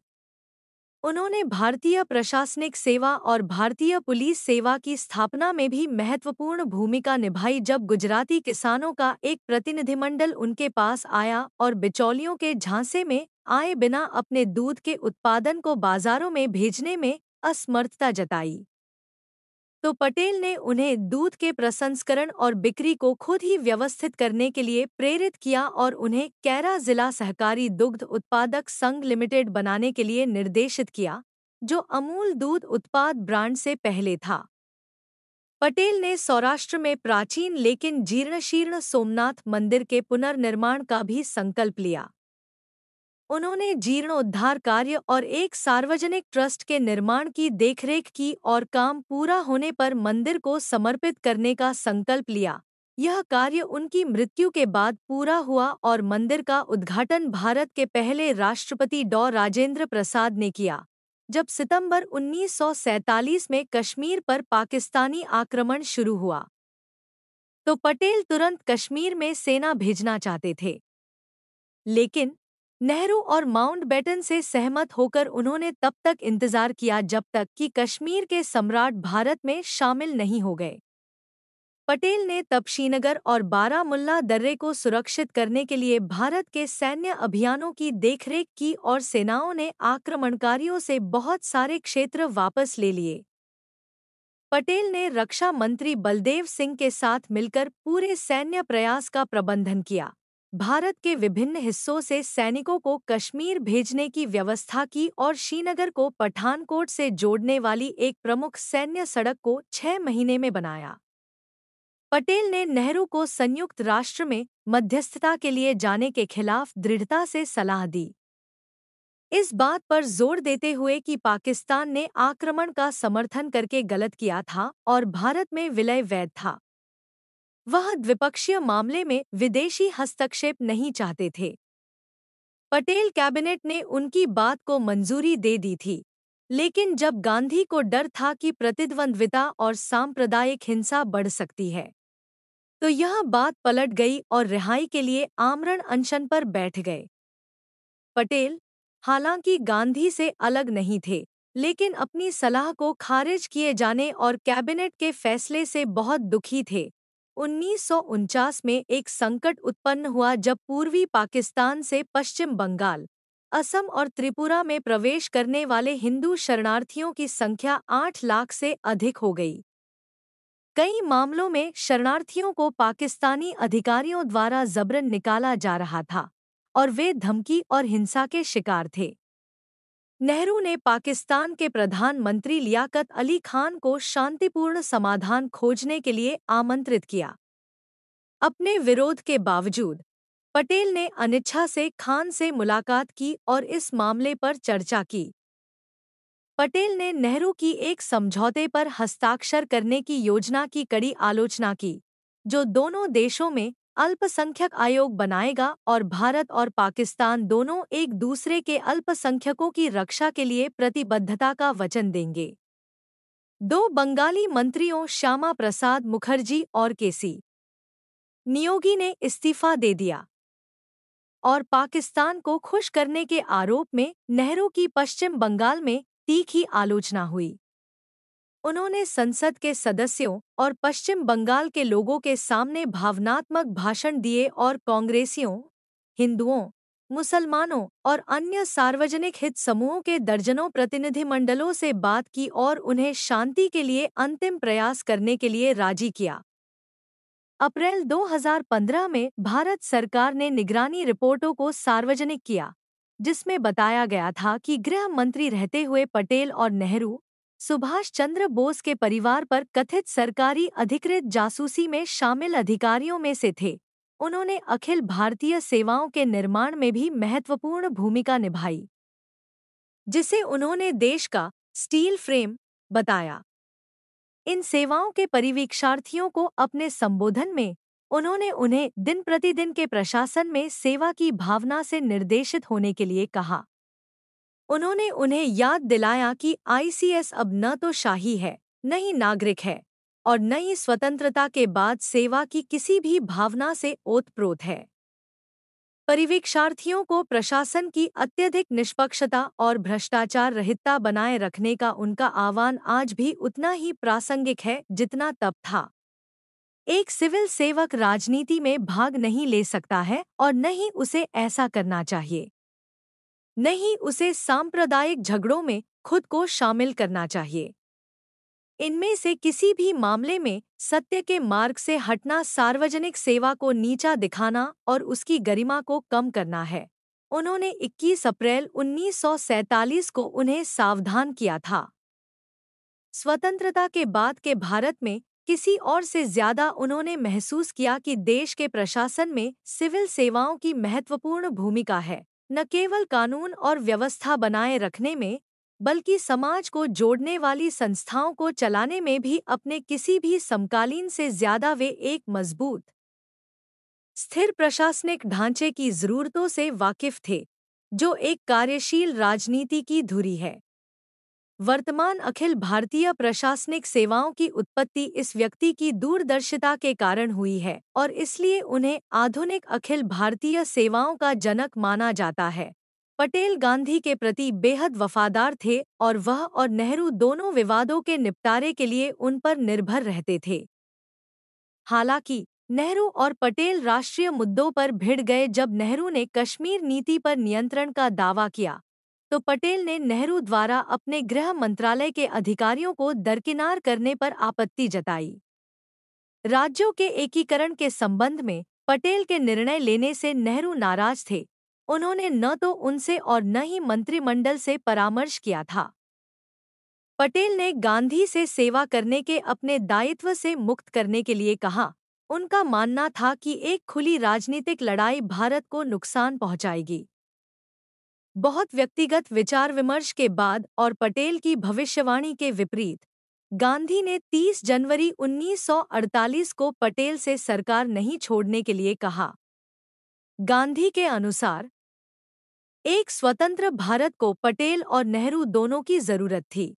उन्होंने भारतीय प्रशासनिक सेवा और भारतीय पुलिस सेवा की स्थापना में भी महत्वपूर्ण भूमिका निभाई जब गुजराती किसानों का एक प्रतिनिधिमंडल उनके पास आया और बिचौलियों के झांसे में आए बिना अपने दूध के उत्पादन को बाजारों में भेजने में असमर्थता जताई तो पटेल ने उन्हें दूध के प्रसंस्करण और बिक्री को खुद ही व्यवस्थित करने के लिए प्रेरित किया और उन्हें कैरा जिला सहकारी दुग्ध उत्पादक संघ लिमिटेड बनाने के लिए निर्देशित किया जो अमूल दूध उत्पाद ब्रांड से पहले था पटेल ने सौराष्ट्र में प्राचीन लेकिन जीर्णशीर्ण सोमनाथ मंदिर के पुनर्निर्माण का भी संकल्प लिया उन्होंने जीर्णोद्धार कार्य और एक सार्वजनिक ट्रस्ट के निर्माण की देखरेख की और काम पूरा होने पर मंदिर को समर्पित करने का संकल्प लिया यह कार्य उनकी मृत्यु के बाद पूरा हुआ और मंदिर का उद्घाटन भारत के पहले राष्ट्रपति डॉ राजेंद्र प्रसाद ने किया जब सितंबर 1947 में कश्मीर पर पाकिस्तानी आक्रमण शुरू हुआ तो पटेल तुरंत कश्मीर में सेना भेजना चाहते थे लेकिन नेहरू और माउंटबेटन से सहमत होकर उन्होंने तब तक इंतजार किया जब तक कि कश्मीर के सम्राट भारत में शामिल नहीं हो गए पटेल ने तब श्रीनगर और बारामुल्ला दर्रे को सुरक्षित करने के लिए भारत के सैन्य अभियानों की देखरेख की और सेनाओं ने आक्रमणकारियों से बहुत सारे क्षेत्र वापस ले लिए पटेल ने रक्षा मंत्री बलदेव सिंह के साथ मिलकर पूरे सैन्य प्रयास का प्रबंधन किया भारत के विभिन्न हिस्सों से सैनिकों को कश्मीर भेजने की व्यवस्था की और श्रीनगर को पठानकोट से जोड़ने वाली एक प्रमुख सैन्य सड़क को छह महीने में बनाया पटेल ने नेहरू को संयुक्त राष्ट्र में मध्यस्थता के लिए जाने के खिलाफ दृढ़ता से सलाह दी इस बात पर जोर देते हुए कि पाकिस्तान ने आक्रमण का समर्थन करके गलत किया था और भारत में विलय वैध था वह द्विपक्षीय मामले में विदेशी हस्तक्षेप नहीं चाहते थे पटेल कैबिनेट ने उनकी बात को मंजूरी दे दी थी लेकिन जब गांधी को डर था कि प्रतिद्वंद्विता और सांप्रदायिक हिंसा बढ़ सकती है तो यह बात पलट गई और रिहाई के लिए आमरण अनशन पर बैठ गए पटेल हालांकि गांधी से अलग नहीं थे लेकिन अपनी सलाह को खारिज किए जाने और कैबिनेट के फैसले से बहुत दुखी थे उन्नीस में एक संकट उत्पन्न हुआ जब पूर्वी पाकिस्तान से पश्चिम बंगाल असम और त्रिपुरा में प्रवेश करने वाले हिंदू शरणार्थियों की संख्या आठ लाख से अधिक हो गई कई मामलों में शरणार्थियों को पाकिस्तानी अधिकारियों द्वारा जबरन निकाला जा रहा था और वे धमकी और हिंसा के शिकार थे नेहरू ने पाकिस्तान के प्रधानमंत्री लियाकत अली खान को शांतिपूर्ण समाधान खोजने के लिए आमंत्रित किया अपने विरोध के बावजूद पटेल ने अनिच्छा से खान से मुलाकात की और इस मामले पर चर्चा की पटेल ने नेहरू की एक समझौते पर हस्ताक्षर करने की योजना की कड़ी आलोचना की जो दोनों देशों में अल्पसंख्यक आयोग बनाएगा और भारत और पाकिस्तान दोनों एक दूसरे के अल्पसंख्यकों की रक्षा के लिए प्रतिबद्धता का वचन देंगे दो बंगाली मंत्रियों श्यामा प्रसाद मुखर्जी और केसी नियोगी ने इस्तीफा दे दिया और पाकिस्तान को खुश करने के आरोप में नेहरू की पश्चिम बंगाल में तीखी आलोचना हुई उन्होंने संसद के सदस्यों और पश्चिम बंगाल के लोगों के सामने भावनात्मक भाषण दिए और कांग्रेसियों हिंदुओं मुसलमानों और अन्य सार्वजनिक हित समूहों के दर्जनों प्रतिनिधिमंडलों से बात की और उन्हें शांति के लिए अंतिम प्रयास करने के लिए राजी किया अप्रैल 2015 में भारत सरकार ने निगरानी रिपोर्टों को सार्वजनिक किया जिसमें बताया गया था कि गृह मंत्री रहते हुए पटेल और नेहरू सुभाष चंद्र बोस के परिवार पर कथित सरकारी अधिकृत जासूसी में शामिल अधिकारियों में से थे उन्होंने अखिल भारतीय सेवाओं के निर्माण में भी महत्वपूर्ण भूमिका निभाई जिसे उन्होंने देश का स्टील फ्रेम बताया इन सेवाओं के परिवीक्षार्थियों को अपने संबोधन में उन्होंने उन्हें दिन प्रतिदिन के प्रशासन में सेवा की भावना से निर्देशित होने के लिए कहा उन्होंने उन्हें याद दिलाया कि आईसीएस अब न तो शाही है न ही नागरिक है और न ही स्वतंत्रता के बाद सेवा की किसी भी भावना से ओतप्रोत है परिवीक्षार्थियों को प्रशासन की अत्यधिक निष्पक्षता और भ्रष्टाचार रहितता बनाए रखने का उनका आह्वान आज भी उतना ही प्रासंगिक है जितना तब था एक सिविल सेवक राजनीति में भाग नहीं ले सकता है और न ही उसे ऐसा करना चाहिए नहीं उसे सांप्रदायिक झगड़ों में खुद को शामिल करना चाहिए इनमें से किसी भी मामले में सत्य के मार्ग से हटना सार्वजनिक सेवा को नीचा दिखाना और उसकी गरिमा को कम करना है उन्होंने 21 अप्रैल 1947 को उन्हें सावधान किया था स्वतंत्रता के बाद के भारत में किसी और से ज्यादा उन्होंने महसूस किया कि देश के प्रशासन में सिविल सेवाओं की महत्वपूर्ण भूमिका है न केवल कानून और व्यवस्था बनाए रखने में बल्कि समाज को जोड़ने वाली संस्थाओं को चलाने में भी अपने किसी भी समकालीन से ज्यादा वे एक मजबूत स्थिर प्रशासनिक ढांचे की जरूरतों से वाकिफ थे जो एक कार्यशील राजनीति की धुरी है वर्तमान अखिल भारतीय प्रशासनिक सेवाओं की उत्पत्ति इस व्यक्ति की दूरदर्शिता के कारण हुई है और इसलिए उन्हें आधुनिक अखिल भारतीय सेवाओं का जनक माना जाता है पटेल गांधी के प्रति बेहद वफादार थे और वह और नेहरू दोनों विवादों के निपटारे के लिए उन पर निर्भर रहते थे हालांकि नेहरू और पटेल राष्ट्रीय मुद्दों पर भिड़ गए जब नेहरू ने कश्मीर नीति पर नियंत्रण का दावा किया तो पटेल ने नेहरू द्वारा अपने गृह मंत्रालय के अधिकारियों को दरकिनार करने पर आपत्ति जताई राज्यों के एकीकरण के संबंध में पटेल के निर्णय लेने से नेहरू नाराज थे उन्होंने न तो उनसे और न ही मंत्रिमंडल से परामर्श किया था पटेल ने गांधी से सेवा करने के अपने दायित्व से मुक्त करने के लिए कहा उनका मानना था कि एक खुली राजनीतिक लड़ाई भारत को नुकसान पहुंचाएगी बहुत व्यक्तिगत विचार विमर्श के बाद और पटेल की भविष्यवाणी के विपरीत गांधी ने 30 जनवरी 1948 को पटेल से सरकार नहीं छोड़ने के लिए कहा गांधी के अनुसार एक स्वतंत्र भारत को पटेल और नेहरू दोनों की जरूरत थी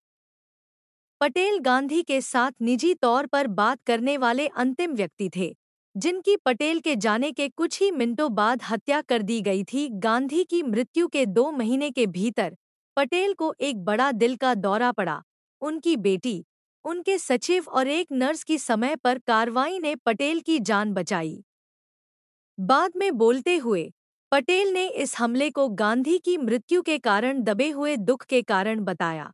पटेल गांधी के साथ निजी तौर पर बात करने वाले अंतिम व्यक्ति थे जिनकी पटेल के जाने के कुछ ही मिनटों बाद हत्या कर दी गई थी गांधी की मृत्यु के दो महीने के भीतर पटेल को एक बड़ा दिल का दौरा पड़ा उनकी बेटी उनके सचिव और एक नर्स की समय पर कार्रवाई ने पटेल की जान बचाई बाद में बोलते हुए पटेल ने इस हमले को गांधी की मृत्यु के कारण दबे हुए दुख के कारण बताया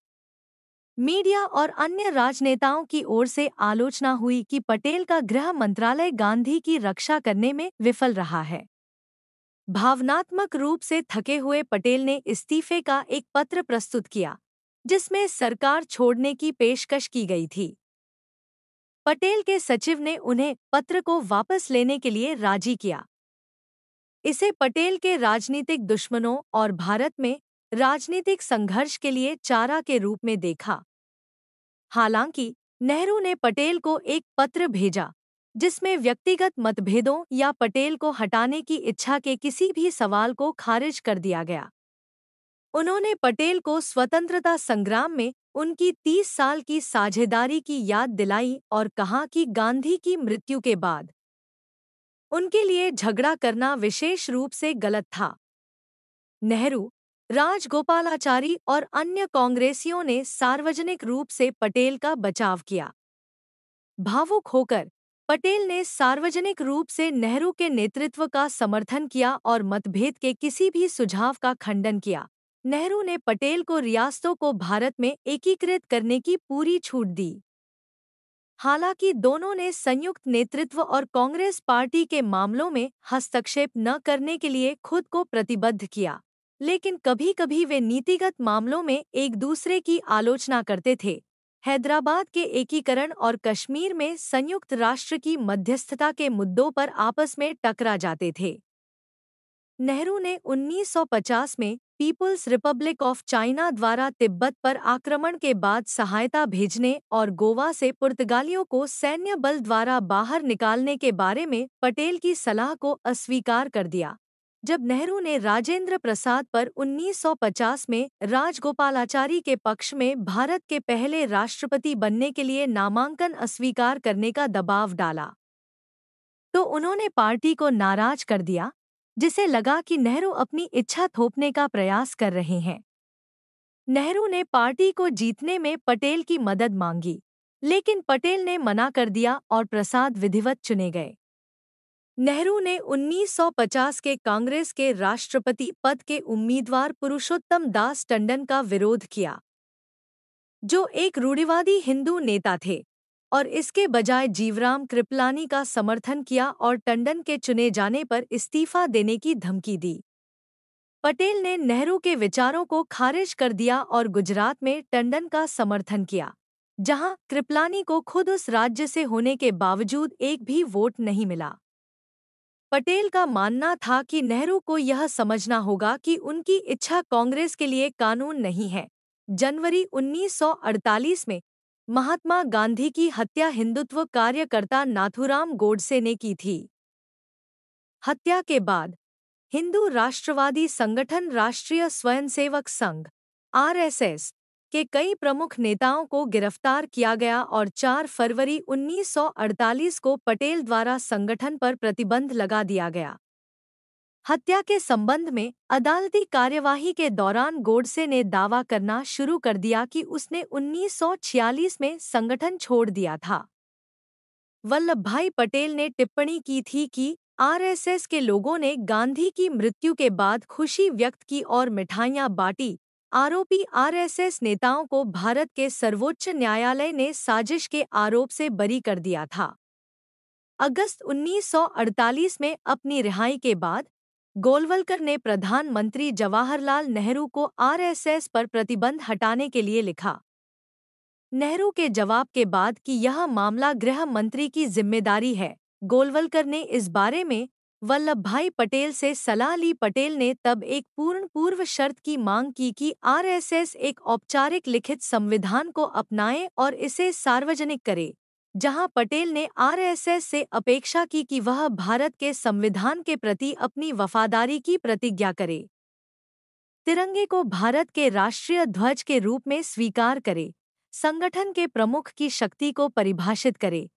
मीडिया और अन्य राजनेताओं की ओर से आलोचना हुई कि पटेल का गृह मंत्रालय गांधी की रक्षा करने में विफल रहा है भावनात्मक रूप से थके हुए पटेल ने इस्तीफे का एक पत्र प्रस्तुत किया जिसमें सरकार छोड़ने की पेशकश की गई थी पटेल के सचिव ने उन्हें पत्र को वापस लेने के लिए राजी किया इसे पटेल के राजनीतिक दुश्मनों और भारत में राजनीतिक संघर्ष के लिए चारा के रूप में देखा हालांकि नेहरू ने पटेल को एक पत्र भेजा जिसमें व्यक्तिगत मतभेदों या पटेल को हटाने की इच्छा के किसी भी सवाल को खारिज कर दिया गया उन्होंने पटेल को स्वतंत्रता संग्राम में उनकी तीस साल की साझेदारी की याद दिलाई और कहा कि गांधी की मृत्यु के बाद उनके लिए झगड़ा करना विशेष रूप से गलत था नेहरू राजगोपालाचारी और अन्य कांग्रेसियों ने सार्वजनिक रूप से पटेल का बचाव किया भावुक होकर पटेल ने सार्वजनिक रूप से नेहरू के नेतृत्व का समर्थन किया और मतभेद के किसी भी सुझाव का खंडन किया नेहरू ने पटेल को रियासतों को भारत में एकीकृत करने की पूरी छूट दी हालांकि दोनों ने संयुक्त नेतृत्व और कांग्रेस पार्टी के मामलों में हस्तक्षेप न करने के लिए खुद को प्रतिबद्ध किया लेकिन कभी कभी वे नीतिगत मामलों में एक दूसरे की आलोचना करते थे हैदराबाद के एकीकरण और कश्मीर में संयुक्त राष्ट्र की मध्यस्थता के मुद्दों पर आपस में टकरा जाते थे नेहरू ने 1950 में पीपुल्स रिपब्लिक ऑफ चाइना द्वारा तिब्बत पर आक्रमण के बाद सहायता भेजने और गोवा से पुर्तगालियों को सैन्य बल द्वारा बाहर निकालने के बारे में पटेल की सलाह को अस्वीकार कर दिया जब नेहरू ने राजेंद्र प्रसाद पर 1950 में राजगोपालाचारी के पक्ष में भारत के पहले राष्ट्रपति बनने के लिए नामांकन अस्वीकार करने का दबाव डाला तो उन्होंने पार्टी को नाराज कर दिया जिसे लगा कि नेहरू अपनी इच्छा थोपने का प्रयास कर रहे हैं नेहरू ने पार्टी को जीतने में पटेल की मदद मांगी लेकिन पटेल ने मना कर दिया और प्रसाद विधिवत चुने गए नेहरू ने 1950 के कांग्रेस के राष्ट्रपति पद के उम्मीदवार पुरुषोत्तम दास टंडन का विरोध किया जो एक रूढ़िवादी हिंदू नेता थे और इसके बजाय जीवराम कृपलानी का समर्थन किया और टंडन के चुने जाने पर इस्तीफा देने की धमकी दी पटेल ने नेहरू के विचारों को खारिज कर दिया और गुजरात में टंडन का समर्थन किया जहां कृपलानी को खुद उस राज्य से होने के बावजूद एक भी वोट नहीं मिला पटेल का मानना था कि नेहरू को यह समझना होगा कि उनकी इच्छा कांग्रेस के लिए कानून नहीं है जनवरी 1948 में महात्मा गांधी की हत्या हिंदुत्व कार्यकर्ता नाथुराम गोडसे ने की थी हत्या के बाद हिंदू राष्ट्रवादी संगठन राष्ट्रीय स्वयंसेवक संघ आरएसएस के कई प्रमुख नेताओं को गिरफ्तार किया गया और 4 फरवरी 1948 को पटेल द्वारा संगठन पर प्रतिबंध लगा दिया गया हत्या के संबंध में अदालती कार्यवाही के दौरान गोडसे ने दावा करना शुरू कर दिया कि उसने 1946 में संगठन छोड़ दिया था वल्लभ भाई पटेल ने टिप्पणी की थी कि आरएसएस के लोगों ने गांधी की मृत्यु के बाद खुशी व्यक्त की और मिठाइयां बांटी आरोपी आरएसएस नेताओं को भारत के सर्वोच्च न्यायालय ने साजिश के आरोप से बरी कर दिया था अगस्त 1948 में अपनी रिहाई के बाद गोलवलकर ने प्रधानमंत्री जवाहरलाल नेहरू को आरएसएस पर प्रतिबंध हटाने के लिए लिखा नेहरू के जवाब के बाद कि यह मामला गृह मंत्री की जिम्मेदारी है गोलवलकर ने इस बारे में वल्लभ भाई पटेल से सलाह ली पटेल ने तब एक पूर्ण पूर्व शर्त की मांग की कि आरएसएस एक औपचारिक लिखित संविधान को अपनाए और इसे सार्वजनिक करे जहां पटेल ने आरएसएस से अपेक्षा की कि वह भारत के संविधान के प्रति अपनी वफादारी की प्रतिज्ञा करे तिरंगे को भारत के राष्ट्रीय ध्वज के रूप में स्वीकार करे संगठन के प्रमुख की शक्ति को परिभाषित करे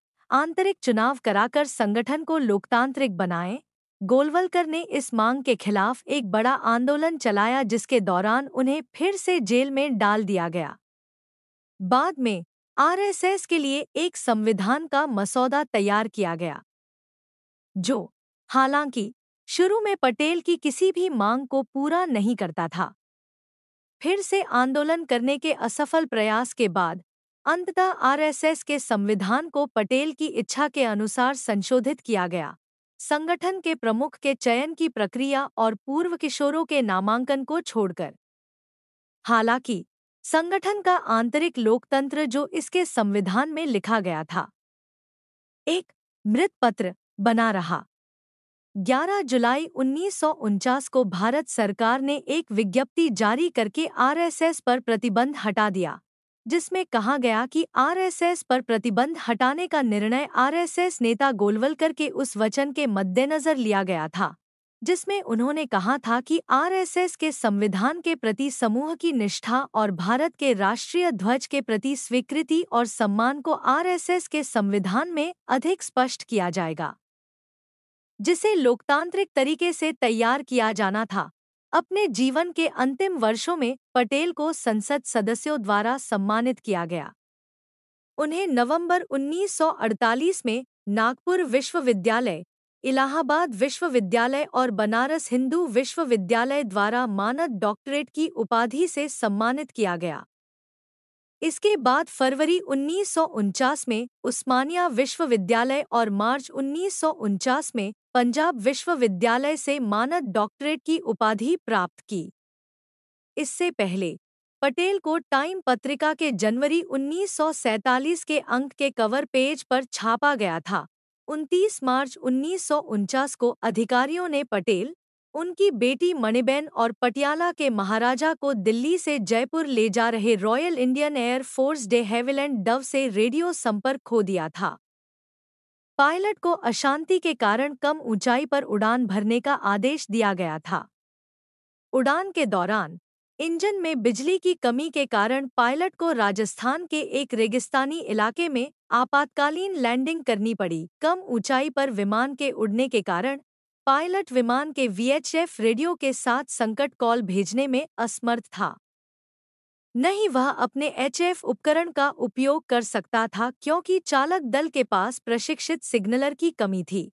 आंतरिक चुनाव कराकर संगठन को लोकतांत्रिक बनाएं गोलवलकर ने इस मांग के खिलाफ एक बड़ा आंदोलन चलाया जिसके दौरान उन्हें फिर से जेल में डाल दिया गया बाद में आरएसएस के लिए एक संविधान का मसौदा तैयार किया गया जो हालांकि शुरू में पटेल की किसी भी मांग को पूरा नहीं करता था फिर से आंदोलन करने के असफल प्रयास के बाद अंततः आरएसएस के संविधान को पटेल की इच्छा के अनुसार संशोधित किया गया संगठन के प्रमुख के चयन की प्रक्रिया और पूर्व किशोरों के नामांकन को छोड़कर हालांकि संगठन का आंतरिक लोकतंत्र जो इसके संविधान में लिखा गया था एक मृत पत्र बना रहा 11 जुलाई उन्नीस को भारत सरकार ने एक विज्ञप्ति जारी करके आरएसएस पर प्रतिबंध हटा दिया जिसमें कहा गया कि आरएसएस पर प्रतिबंध हटाने का निर्णय आरएसएस नेता गोलवलकर के उस वचन के मद्देनजर लिया गया था जिसमें उन्होंने कहा था कि आरएसएस के संविधान के प्रति समूह की निष्ठा और भारत के राष्ट्रीय ध्वज के प्रति स्वीकृति और सम्मान को आरएसएस के संविधान में अधिक स्पष्ट किया जाएगा जिसे लोकतांत्रिक तरीके से तैयार किया जाना था अपने जीवन के अंतिम वर्षों में पटेल को संसद सदस्यों द्वारा सम्मानित किया गया उन्हें नवंबर 1948 में नागपुर विश्वविद्यालय इलाहाबाद विश्वविद्यालय और बनारस हिंदू विश्वविद्यालय द्वारा मानद डॉक्टरेट की उपाधि से सम्मानित किया गया इसके बाद फरवरी उन्नीस में उस्मानिया विश्वविद्यालय और मार्च उन्नीस में पंजाब विश्वविद्यालय से मानद डॉक्टरेट की उपाधि प्राप्त की इससे पहले पटेल को टाइम पत्रिका के जनवरी 1947 के अंक के कवर पेज पर छापा गया था 29 मार्च उन्नीस को अधिकारियों ने पटेल उनकी बेटी मणिबेन और पटियाला के महाराजा को दिल्ली से जयपुर ले जा रहे Royal Indian Air Force de Havilland Dove से रेडियो संपर्क खो दिया था पायलट को अशांति के कारण कम ऊंचाई पर उड़ान भरने का आदेश दिया गया था उड़ान के दौरान इंजन में बिजली की कमी के कारण पायलट को राजस्थान के एक रेगिस्तानी इलाके में आपातकालीन लैंडिंग करनी पड़ी कम ऊंचाई पर विमान के उड़ने के कारण पायलट विमान के वीएचएफ रेडियो के साथ संकट कॉल भेजने में असमर्थ था नहीं वह अपने एचएफ उपकरण का उपयोग कर सकता था क्योंकि चालक दल के पास प्रशिक्षित सिग्नलर की कमी थी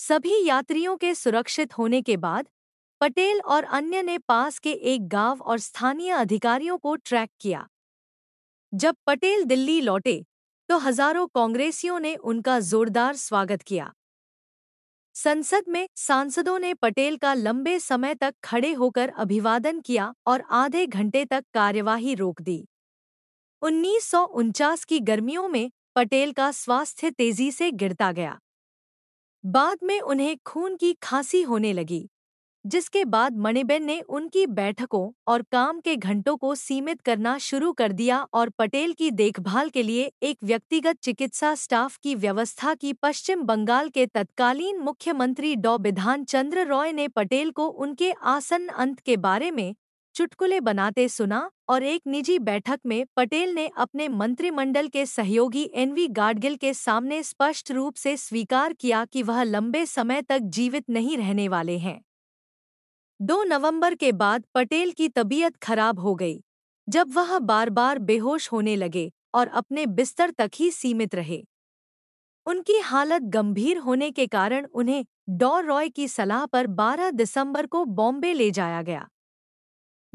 सभी यात्रियों के सुरक्षित होने के बाद पटेल और अन्य ने पास के एक गांव और स्थानीय अधिकारियों को ट्रैक किया जब पटेल दिल्ली लौटे तो हजारों कांग्रेसियों ने उनका जोरदार स्वागत किया संसद में सांसदों ने पटेल का लंबे समय तक खड़े होकर अभिवादन किया और आधे घंटे तक कार्यवाही रोक दी उन्नीस की गर्मियों में पटेल का स्वास्थ्य तेजी से गिरता गया बाद में उन्हें खून की खांसी होने लगी जिसके बाद मणिबेन ने उनकी बैठकों और काम के घंटों को सीमित करना शुरू कर दिया और पटेल की देखभाल के लिए एक व्यक्तिगत चिकित्सा स्टाफ की व्यवस्था की पश्चिम बंगाल के तत्कालीन मुख्यमंत्री डॉ विधान चंद्र रॉय ने पटेल को उनके आसन अंत के बारे में चुटकुले बनाते सुना और एक निजी बैठक में पटेल ने अपने मंत्रिमंडल के सहयोगी एनवी गाडगिल के सामने स्पष्ट रूप से स्वीकार किया कि वह लंबे समय तक जीवित नहीं रहने वाले हैं दो नवंबर के बाद पटेल की तबीयत खराब हो गई जब वह बार बार बेहोश होने लगे और अपने बिस्तर तक ही सीमित रहे उनकी हालत गंभीर होने के कारण उन्हें डॉ रॉय की सलाह पर 12 दिसंबर को बॉम्बे ले जाया गया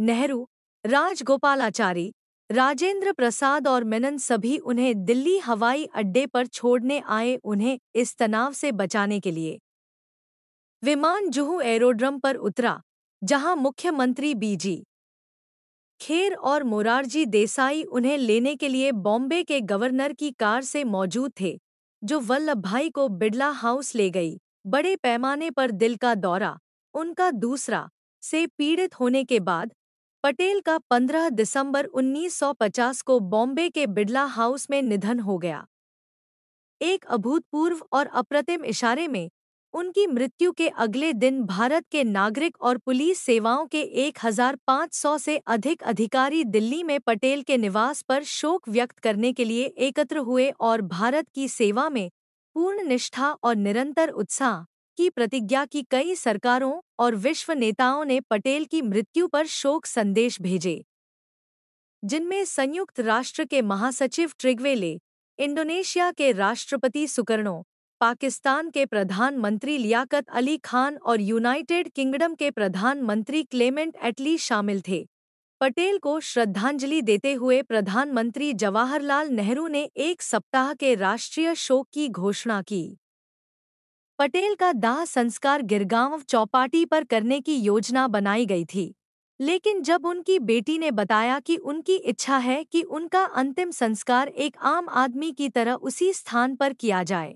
नेहरू राजगोपालाचारी राजेंद्र प्रसाद और मेनन सभी उन्हें दिल्ली हवाई अड्डे पर छोड़ने आए उन्हें इस तनाव से बचाने के लिए विमान जुहू एरोड्रम पर उतरा जहां मुख्यमंत्री बीजी खेर और मोरारजी देसाई उन्हें लेने के लिए बॉम्बे के गवर्नर की कार से मौजूद थे जो वल्लभ भाई को बिड़ला हाउस ले गई बड़े पैमाने पर दिल का दौरा उनका दूसरा से पीड़ित होने के बाद पटेल का 15 दिसंबर 1950 को बॉम्बे के बिड़ला हाउस में निधन हो गया एक अभूतपूर्व और अप्रतिम इशारे में उनकी मृत्यु के अगले दिन भारत के नागरिक और पुलिस सेवाओं के 1,500 से अधिक अधिकारी दिल्ली में पटेल के निवास पर शोक व्यक्त करने के लिए एकत्र हुए और भारत की सेवा में पूर्ण निष्ठा और निरंतर उत्साह की प्रतिज्ञा की कई सरकारों और विश्व नेताओं ने पटेल की मृत्यु पर शोक संदेश भेजे जिनमें संयुक्त राष्ट्र के महासचिव ट्रिग्वेले इंडोनेशिया के राष्ट्रपति सुकर्णो पाकिस्तान के प्रधानमंत्री लियाकत अली खान और यूनाइटेड किंगडम के प्रधानमंत्री क्लेमेंट एटली शामिल थे पटेल को श्रद्धांजलि देते हुए प्रधानमंत्री जवाहरलाल नेहरू ने एक सप्ताह के राष्ट्रीय शोक की घोषणा की पटेल का दाह संस्कार गिरगांव चौपाटी पर करने की योजना बनाई गई थी लेकिन जब उनकी बेटी ने बताया कि उनकी इच्छा है कि उनका अंतिम संस्कार एक आम आदमी की तरह उसी स्थान पर किया जाए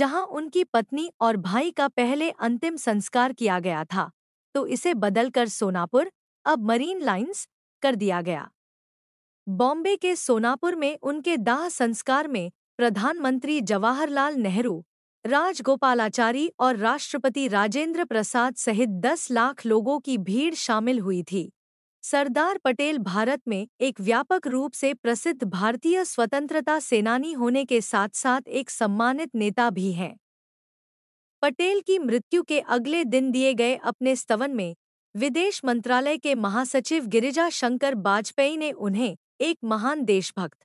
जहां उनकी पत्नी और भाई का पहले अंतिम संस्कार किया गया था तो इसे बदलकर सोनापुर अब मरीन लाइंस कर दिया गया बॉम्बे के सोनापुर में उनके दाह संस्कार में प्रधानमंत्री जवाहरलाल नेहरू राजगोपालाचारी और राष्ट्रपति राजेंद्र प्रसाद सहित 10 लाख लोगों की भीड़ शामिल हुई थी सरदार पटेल भारत में एक व्यापक रूप से प्रसिद्ध भारतीय स्वतंत्रता सेनानी होने के साथ साथ एक सम्मानित नेता भी हैं पटेल की मृत्यु के अगले दिन दिए गए अपने स्तवन में विदेश मंत्रालय के महासचिव गिरिजा शंकर बाजपेयी ने उन्हें एक महान देशभक्त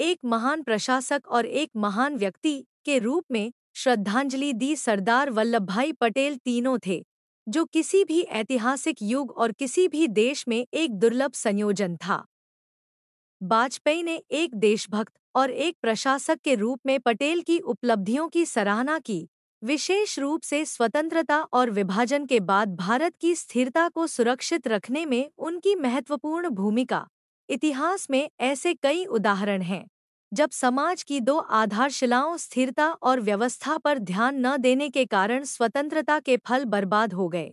एक महान प्रशासक और एक महान व्यक्ति के रूप में श्रद्धांजलि दी सरदार वल्लभ भाई पटेल तीनों थे जो किसी भी ऐतिहासिक युग और किसी भी देश में एक दुर्लभ संयोजन था वाजपेयी ने एक देशभक्त और एक प्रशासक के रूप में पटेल की उपलब्धियों की सराहना की विशेष रूप से स्वतंत्रता और विभाजन के बाद भारत की स्थिरता को सुरक्षित रखने में उनकी महत्वपूर्ण भूमिका इतिहास में ऐसे कई उदाहरण हैं जब समाज की दो आधारशिलाओं स्थिरता और व्यवस्था पर ध्यान न देने के कारण स्वतंत्रता के फल बर्बाद हो गए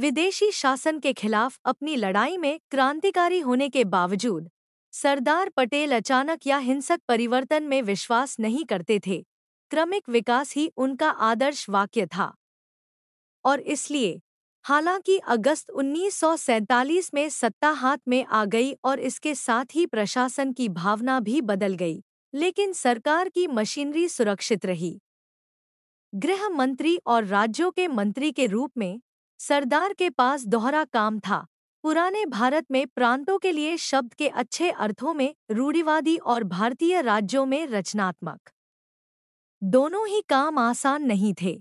विदेशी शासन के खिलाफ अपनी लड़ाई में क्रांतिकारी होने के बावजूद सरदार पटेल अचानक या हिंसक परिवर्तन में विश्वास नहीं करते थे क्रमिक विकास ही उनका आदर्श वाक्य था और इसलिए हालांकि अगस्त 1947 में सत्ता हाथ में आ गई और इसके साथ ही प्रशासन की भावना भी बदल गई लेकिन सरकार की मशीनरी सुरक्षित रही गृह मंत्री और राज्यों के मंत्री के रूप में सरदार के पास दोहरा काम था पुराने भारत में प्रांतों के लिए शब्द के अच्छे अर्थों में रूढ़िवादी और भारतीय राज्यों में रचनात्मक दोनों ही काम आसान नहीं थे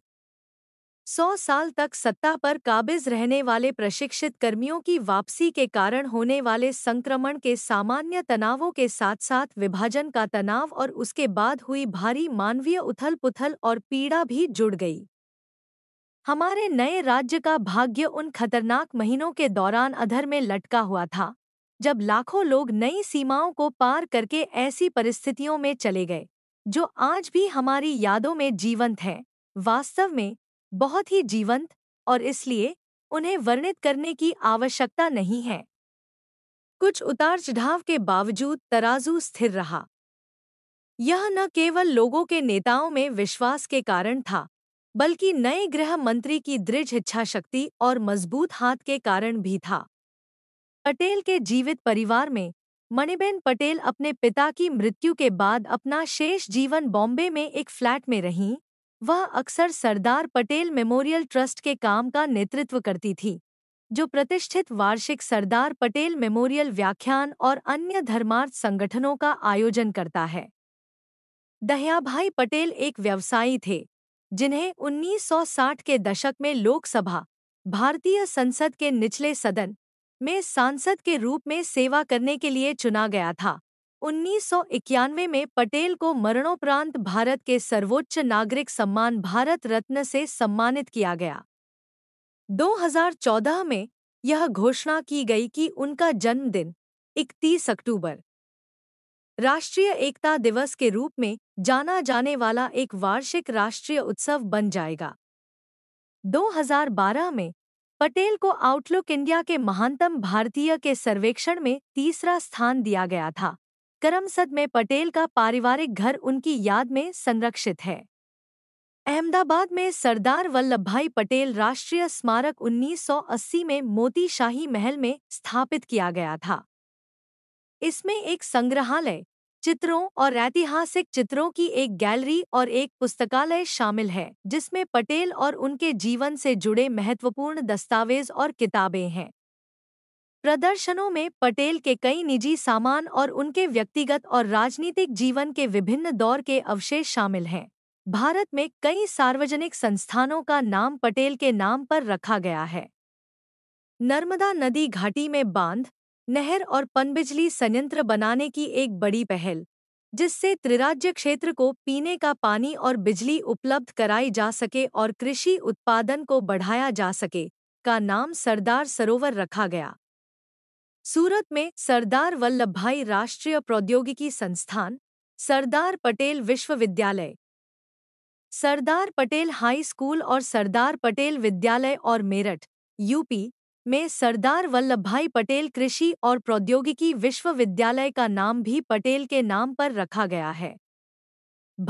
सौ साल तक सत्ता पर काबिज रहने वाले प्रशिक्षित कर्मियों की वापसी के कारण होने वाले संक्रमण के सामान्य तनावों के साथ साथ विभाजन का तनाव और उसके बाद हुई भारी मानवीय उथल पुथल और पीड़ा भी जुड़ गई हमारे नए राज्य का भाग्य उन खतरनाक महीनों के दौरान अधर में लटका हुआ था जब लाखों लोग नई सीमाओं को पार करके ऐसी परिस्थितियों में चले गए जो आज भी हमारी यादों में जीवंत हैं वास्तव में बहुत ही जीवंत और इसलिए उन्हें वर्णित करने की आवश्यकता नहीं है कुछ उतार चढ़ाव के बावजूद तराजू स्थिर रहा यह न केवल लोगों के नेताओं में विश्वास के कारण था बल्कि नए गृह मंत्री की दृढ़ इच्छाशक्ति और मजबूत हाथ के कारण भी था पटेल के जीवित परिवार में मणिबेन पटेल अपने पिता की मृत्यु के बाद अपना शेष जीवन बॉम्बे में एक फ्लैट में रहीं वह अक्सर सरदार पटेल मेमोरियल ट्रस्ट के काम का नेतृत्व करती थी जो प्रतिष्ठित वार्षिक सरदार पटेल मेमोरियल व्याख्यान और अन्य धर्मार्थ संगठनों का आयोजन करता है भाई पटेल एक व्यवसायी थे जिन्हें 1960 के दशक में लोकसभा भारतीय संसद के निचले सदन में सांसद के रूप में सेवा करने के लिए चुना गया था उन्नीस में पटेल को मरणोपरांत भारत के सर्वोच्च नागरिक सम्मान भारत रत्न से सम्मानित किया गया 2014 में यह घोषणा की गई कि उनका जन्मदिन 31 अक्टूबर राष्ट्रीय एकता दिवस के रूप में जाना जाने वाला एक वार्षिक राष्ट्रीय उत्सव बन जाएगा 2012 में पटेल को आउटलुक इंडिया के महानतम भारतीय के सर्वेक्षण में तीसरा स्थान दिया गया था करमसद में पटेल का पारिवारिक घर उनकी याद में संरक्षित है अहमदाबाद में सरदार वल्लभ भाई पटेल राष्ट्रीय स्मारक 1980 में मोती शाही महल में स्थापित किया गया था इसमें एक संग्रहालय चित्रों और ऐतिहासिक चित्रों की एक गैलरी और एक पुस्तकालय शामिल है जिसमें पटेल और उनके जीवन से जुड़े महत्वपूर्ण दस्तावेज और किताबें हैं प्रदर्शनों में पटेल के कई निजी सामान और उनके व्यक्तिगत और राजनीतिक जीवन के विभिन्न दौर के अवशेष शामिल हैं भारत में कई सार्वजनिक संस्थानों का नाम पटेल के नाम पर रखा गया है नर्मदा नदी घाटी में बांध नहर और पनबिजली संयंत्र बनाने की एक बड़ी पहल जिससे त्रिराज्य क्षेत्र को पीने का पानी और बिजली उपलब्ध कराई जा सके और कृषि उत्पादन को बढ़ाया जा सके का नाम सरदार सरोवर रखा गया सूरत में सरदार वल्लभ भाई राष्ट्रीय प्रौद्योगिकी संस्थान सरदार पटेल विश्वविद्यालय सरदार पटेल हाई स्कूल और सरदार पटेल विद्यालय और मेरठ यूपी में सरदार वल्लभ भाई पटेल कृषि और प्रौद्योगिकी विश्वविद्यालय का नाम भी पटेल के नाम पर रखा गया है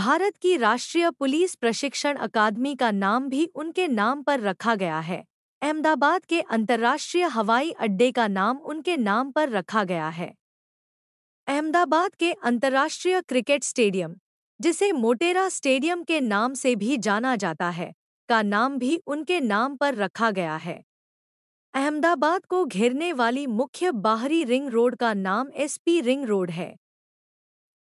भारत की राष्ट्रीय पुलिस प्रशिक्षण अकादमी का नाम भी उनके नाम पर रखा गया है अहमदाबाद के अंतर्राष्ट्रीय हवाई अड्डे का नाम उनके नाम पर रखा गया है अहमदाबाद के अंतर्राष्ट्रीय क्रिकेट स्टेडियम जिसे मोटेरा स्टेडियम के नाम से भी जाना जाता है का नाम भी उनके नाम पर रखा गया है अहमदाबाद को घेरने वाली मुख्य बाहरी रिंग रोड का नाम एसपी रिंग रोड है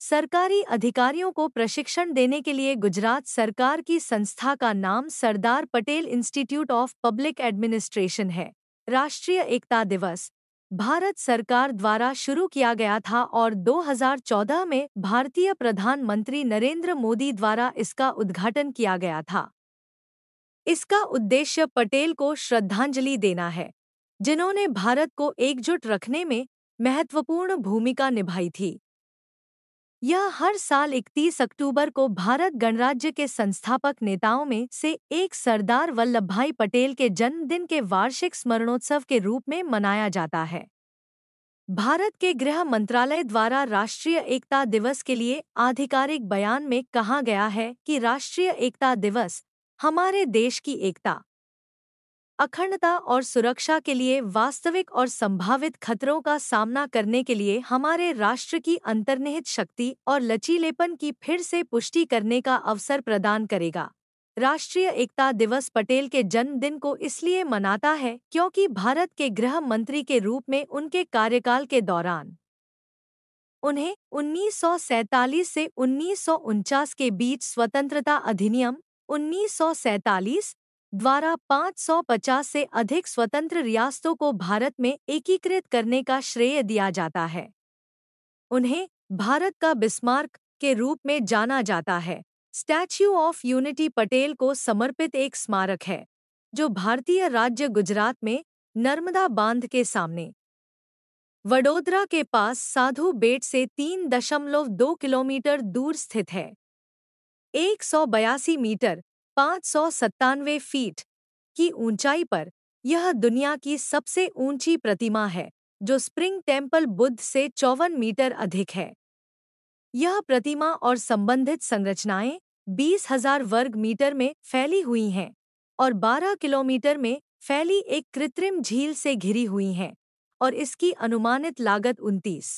सरकारी अधिकारियों को प्रशिक्षण देने के लिए गुजरात सरकार की संस्था का नाम Sardar Patel Institute of Public Administration है राष्ट्रीय एकता दिवस भारत सरकार द्वारा शुरू किया गया था और 2014 में भारतीय प्रधानमंत्री नरेंद्र मोदी द्वारा इसका उद्घाटन किया गया था इसका उद्देश्य पटेल को श्रद्धांजलि देना है जिन्होंने भारत को एकजुट रखने में महत्वपूर्ण भूमिका निभाई थी यह हर साल 31 अक्टूबर को भारत गणराज्य के संस्थापक नेताओं में से एक सरदार वल्लभ भाई पटेल के जन्मदिन के वार्षिक स्मरणोत्सव के रूप में मनाया जाता है भारत के गृह मंत्रालय द्वारा राष्ट्रीय एकता दिवस के लिए आधिकारिक बयान में कहा गया है कि राष्ट्रीय एकता दिवस हमारे देश की एकता अखंडता और सुरक्षा के लिए वास्तविक और संभावित खतरों का सामना करने के लिए हमारे राष्ट्र की अंतर्निहित शक्ति और लचीलेपन की फिर से पुष्टि करने का अवसर प्रदान करेगा राष्ट्रीय एकता दिवस पटेल के जन्मदिन को इसलिए मनाता है क्योंकि भारत के गृह मंत्री के रूप में उनके कार्यकाल के दौरान उन्हें 1947 से उन्नीस के बीच स्वतंत्रता अधिनियम उन्नीस द्वारा 550 से अधिक स्वतंत्र रियासतों को भारत में एकीकृत करने का श्रेय दिया जाता है उन्हें भारत का बिस्मार्क के रूप में जाना जाता है स्टैच्यू ऑफ यूनिटी पटेल को समर्पित एक स्मारक है जो भारतीय राज्य गुजरात में नर्मदा बांध के सामने वडोदरा के पास साधु बेट से तीन दशमलव दो किलोमीटर दूर स्थित है एक सौ बयासी मीटर पाँच सौ सत्तानवे फीट की ऊंचाई पर यह दुनिया की सबसे ऊंची प्रतिमा है जो स्प्रिंग टेम्पल बुद्ध से चौवन मीटर अधिक है यह प्रतिमा और संबंधित संरचनाएं बीस हजार वर्ग मीटर में फैली हुई हैं और 12 किलोमीटर में फैली एक कृत्रिम झील से घिरी हुई हैं और इसकी अनुमानित लागत उनतीस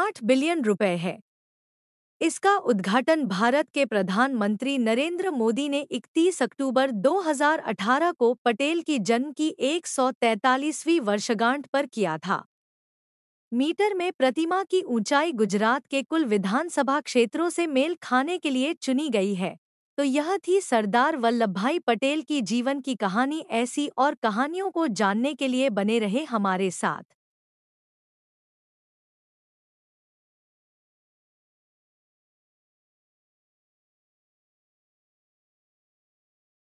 आठ बिलियन रुपए है इसका उद्घाटन भारत के प्रधानमंत्री नरेंद्र मोदी ने 31 अक्टूबर 2018 को पटेल की जन्म की 143वीं वर्षगांठ पर किया था मीटर में प्रतिमा की ऊंचाई गुजरात के कुल विधानसभा क्षेत्रों से मेल खाने के लिए चुनी गई है तो यह थी सरदार वल्लभ भाई पटेल की जीवन की कहानी ऐसी और कहानियों को जानने के लिए बने रहे हमारे साथ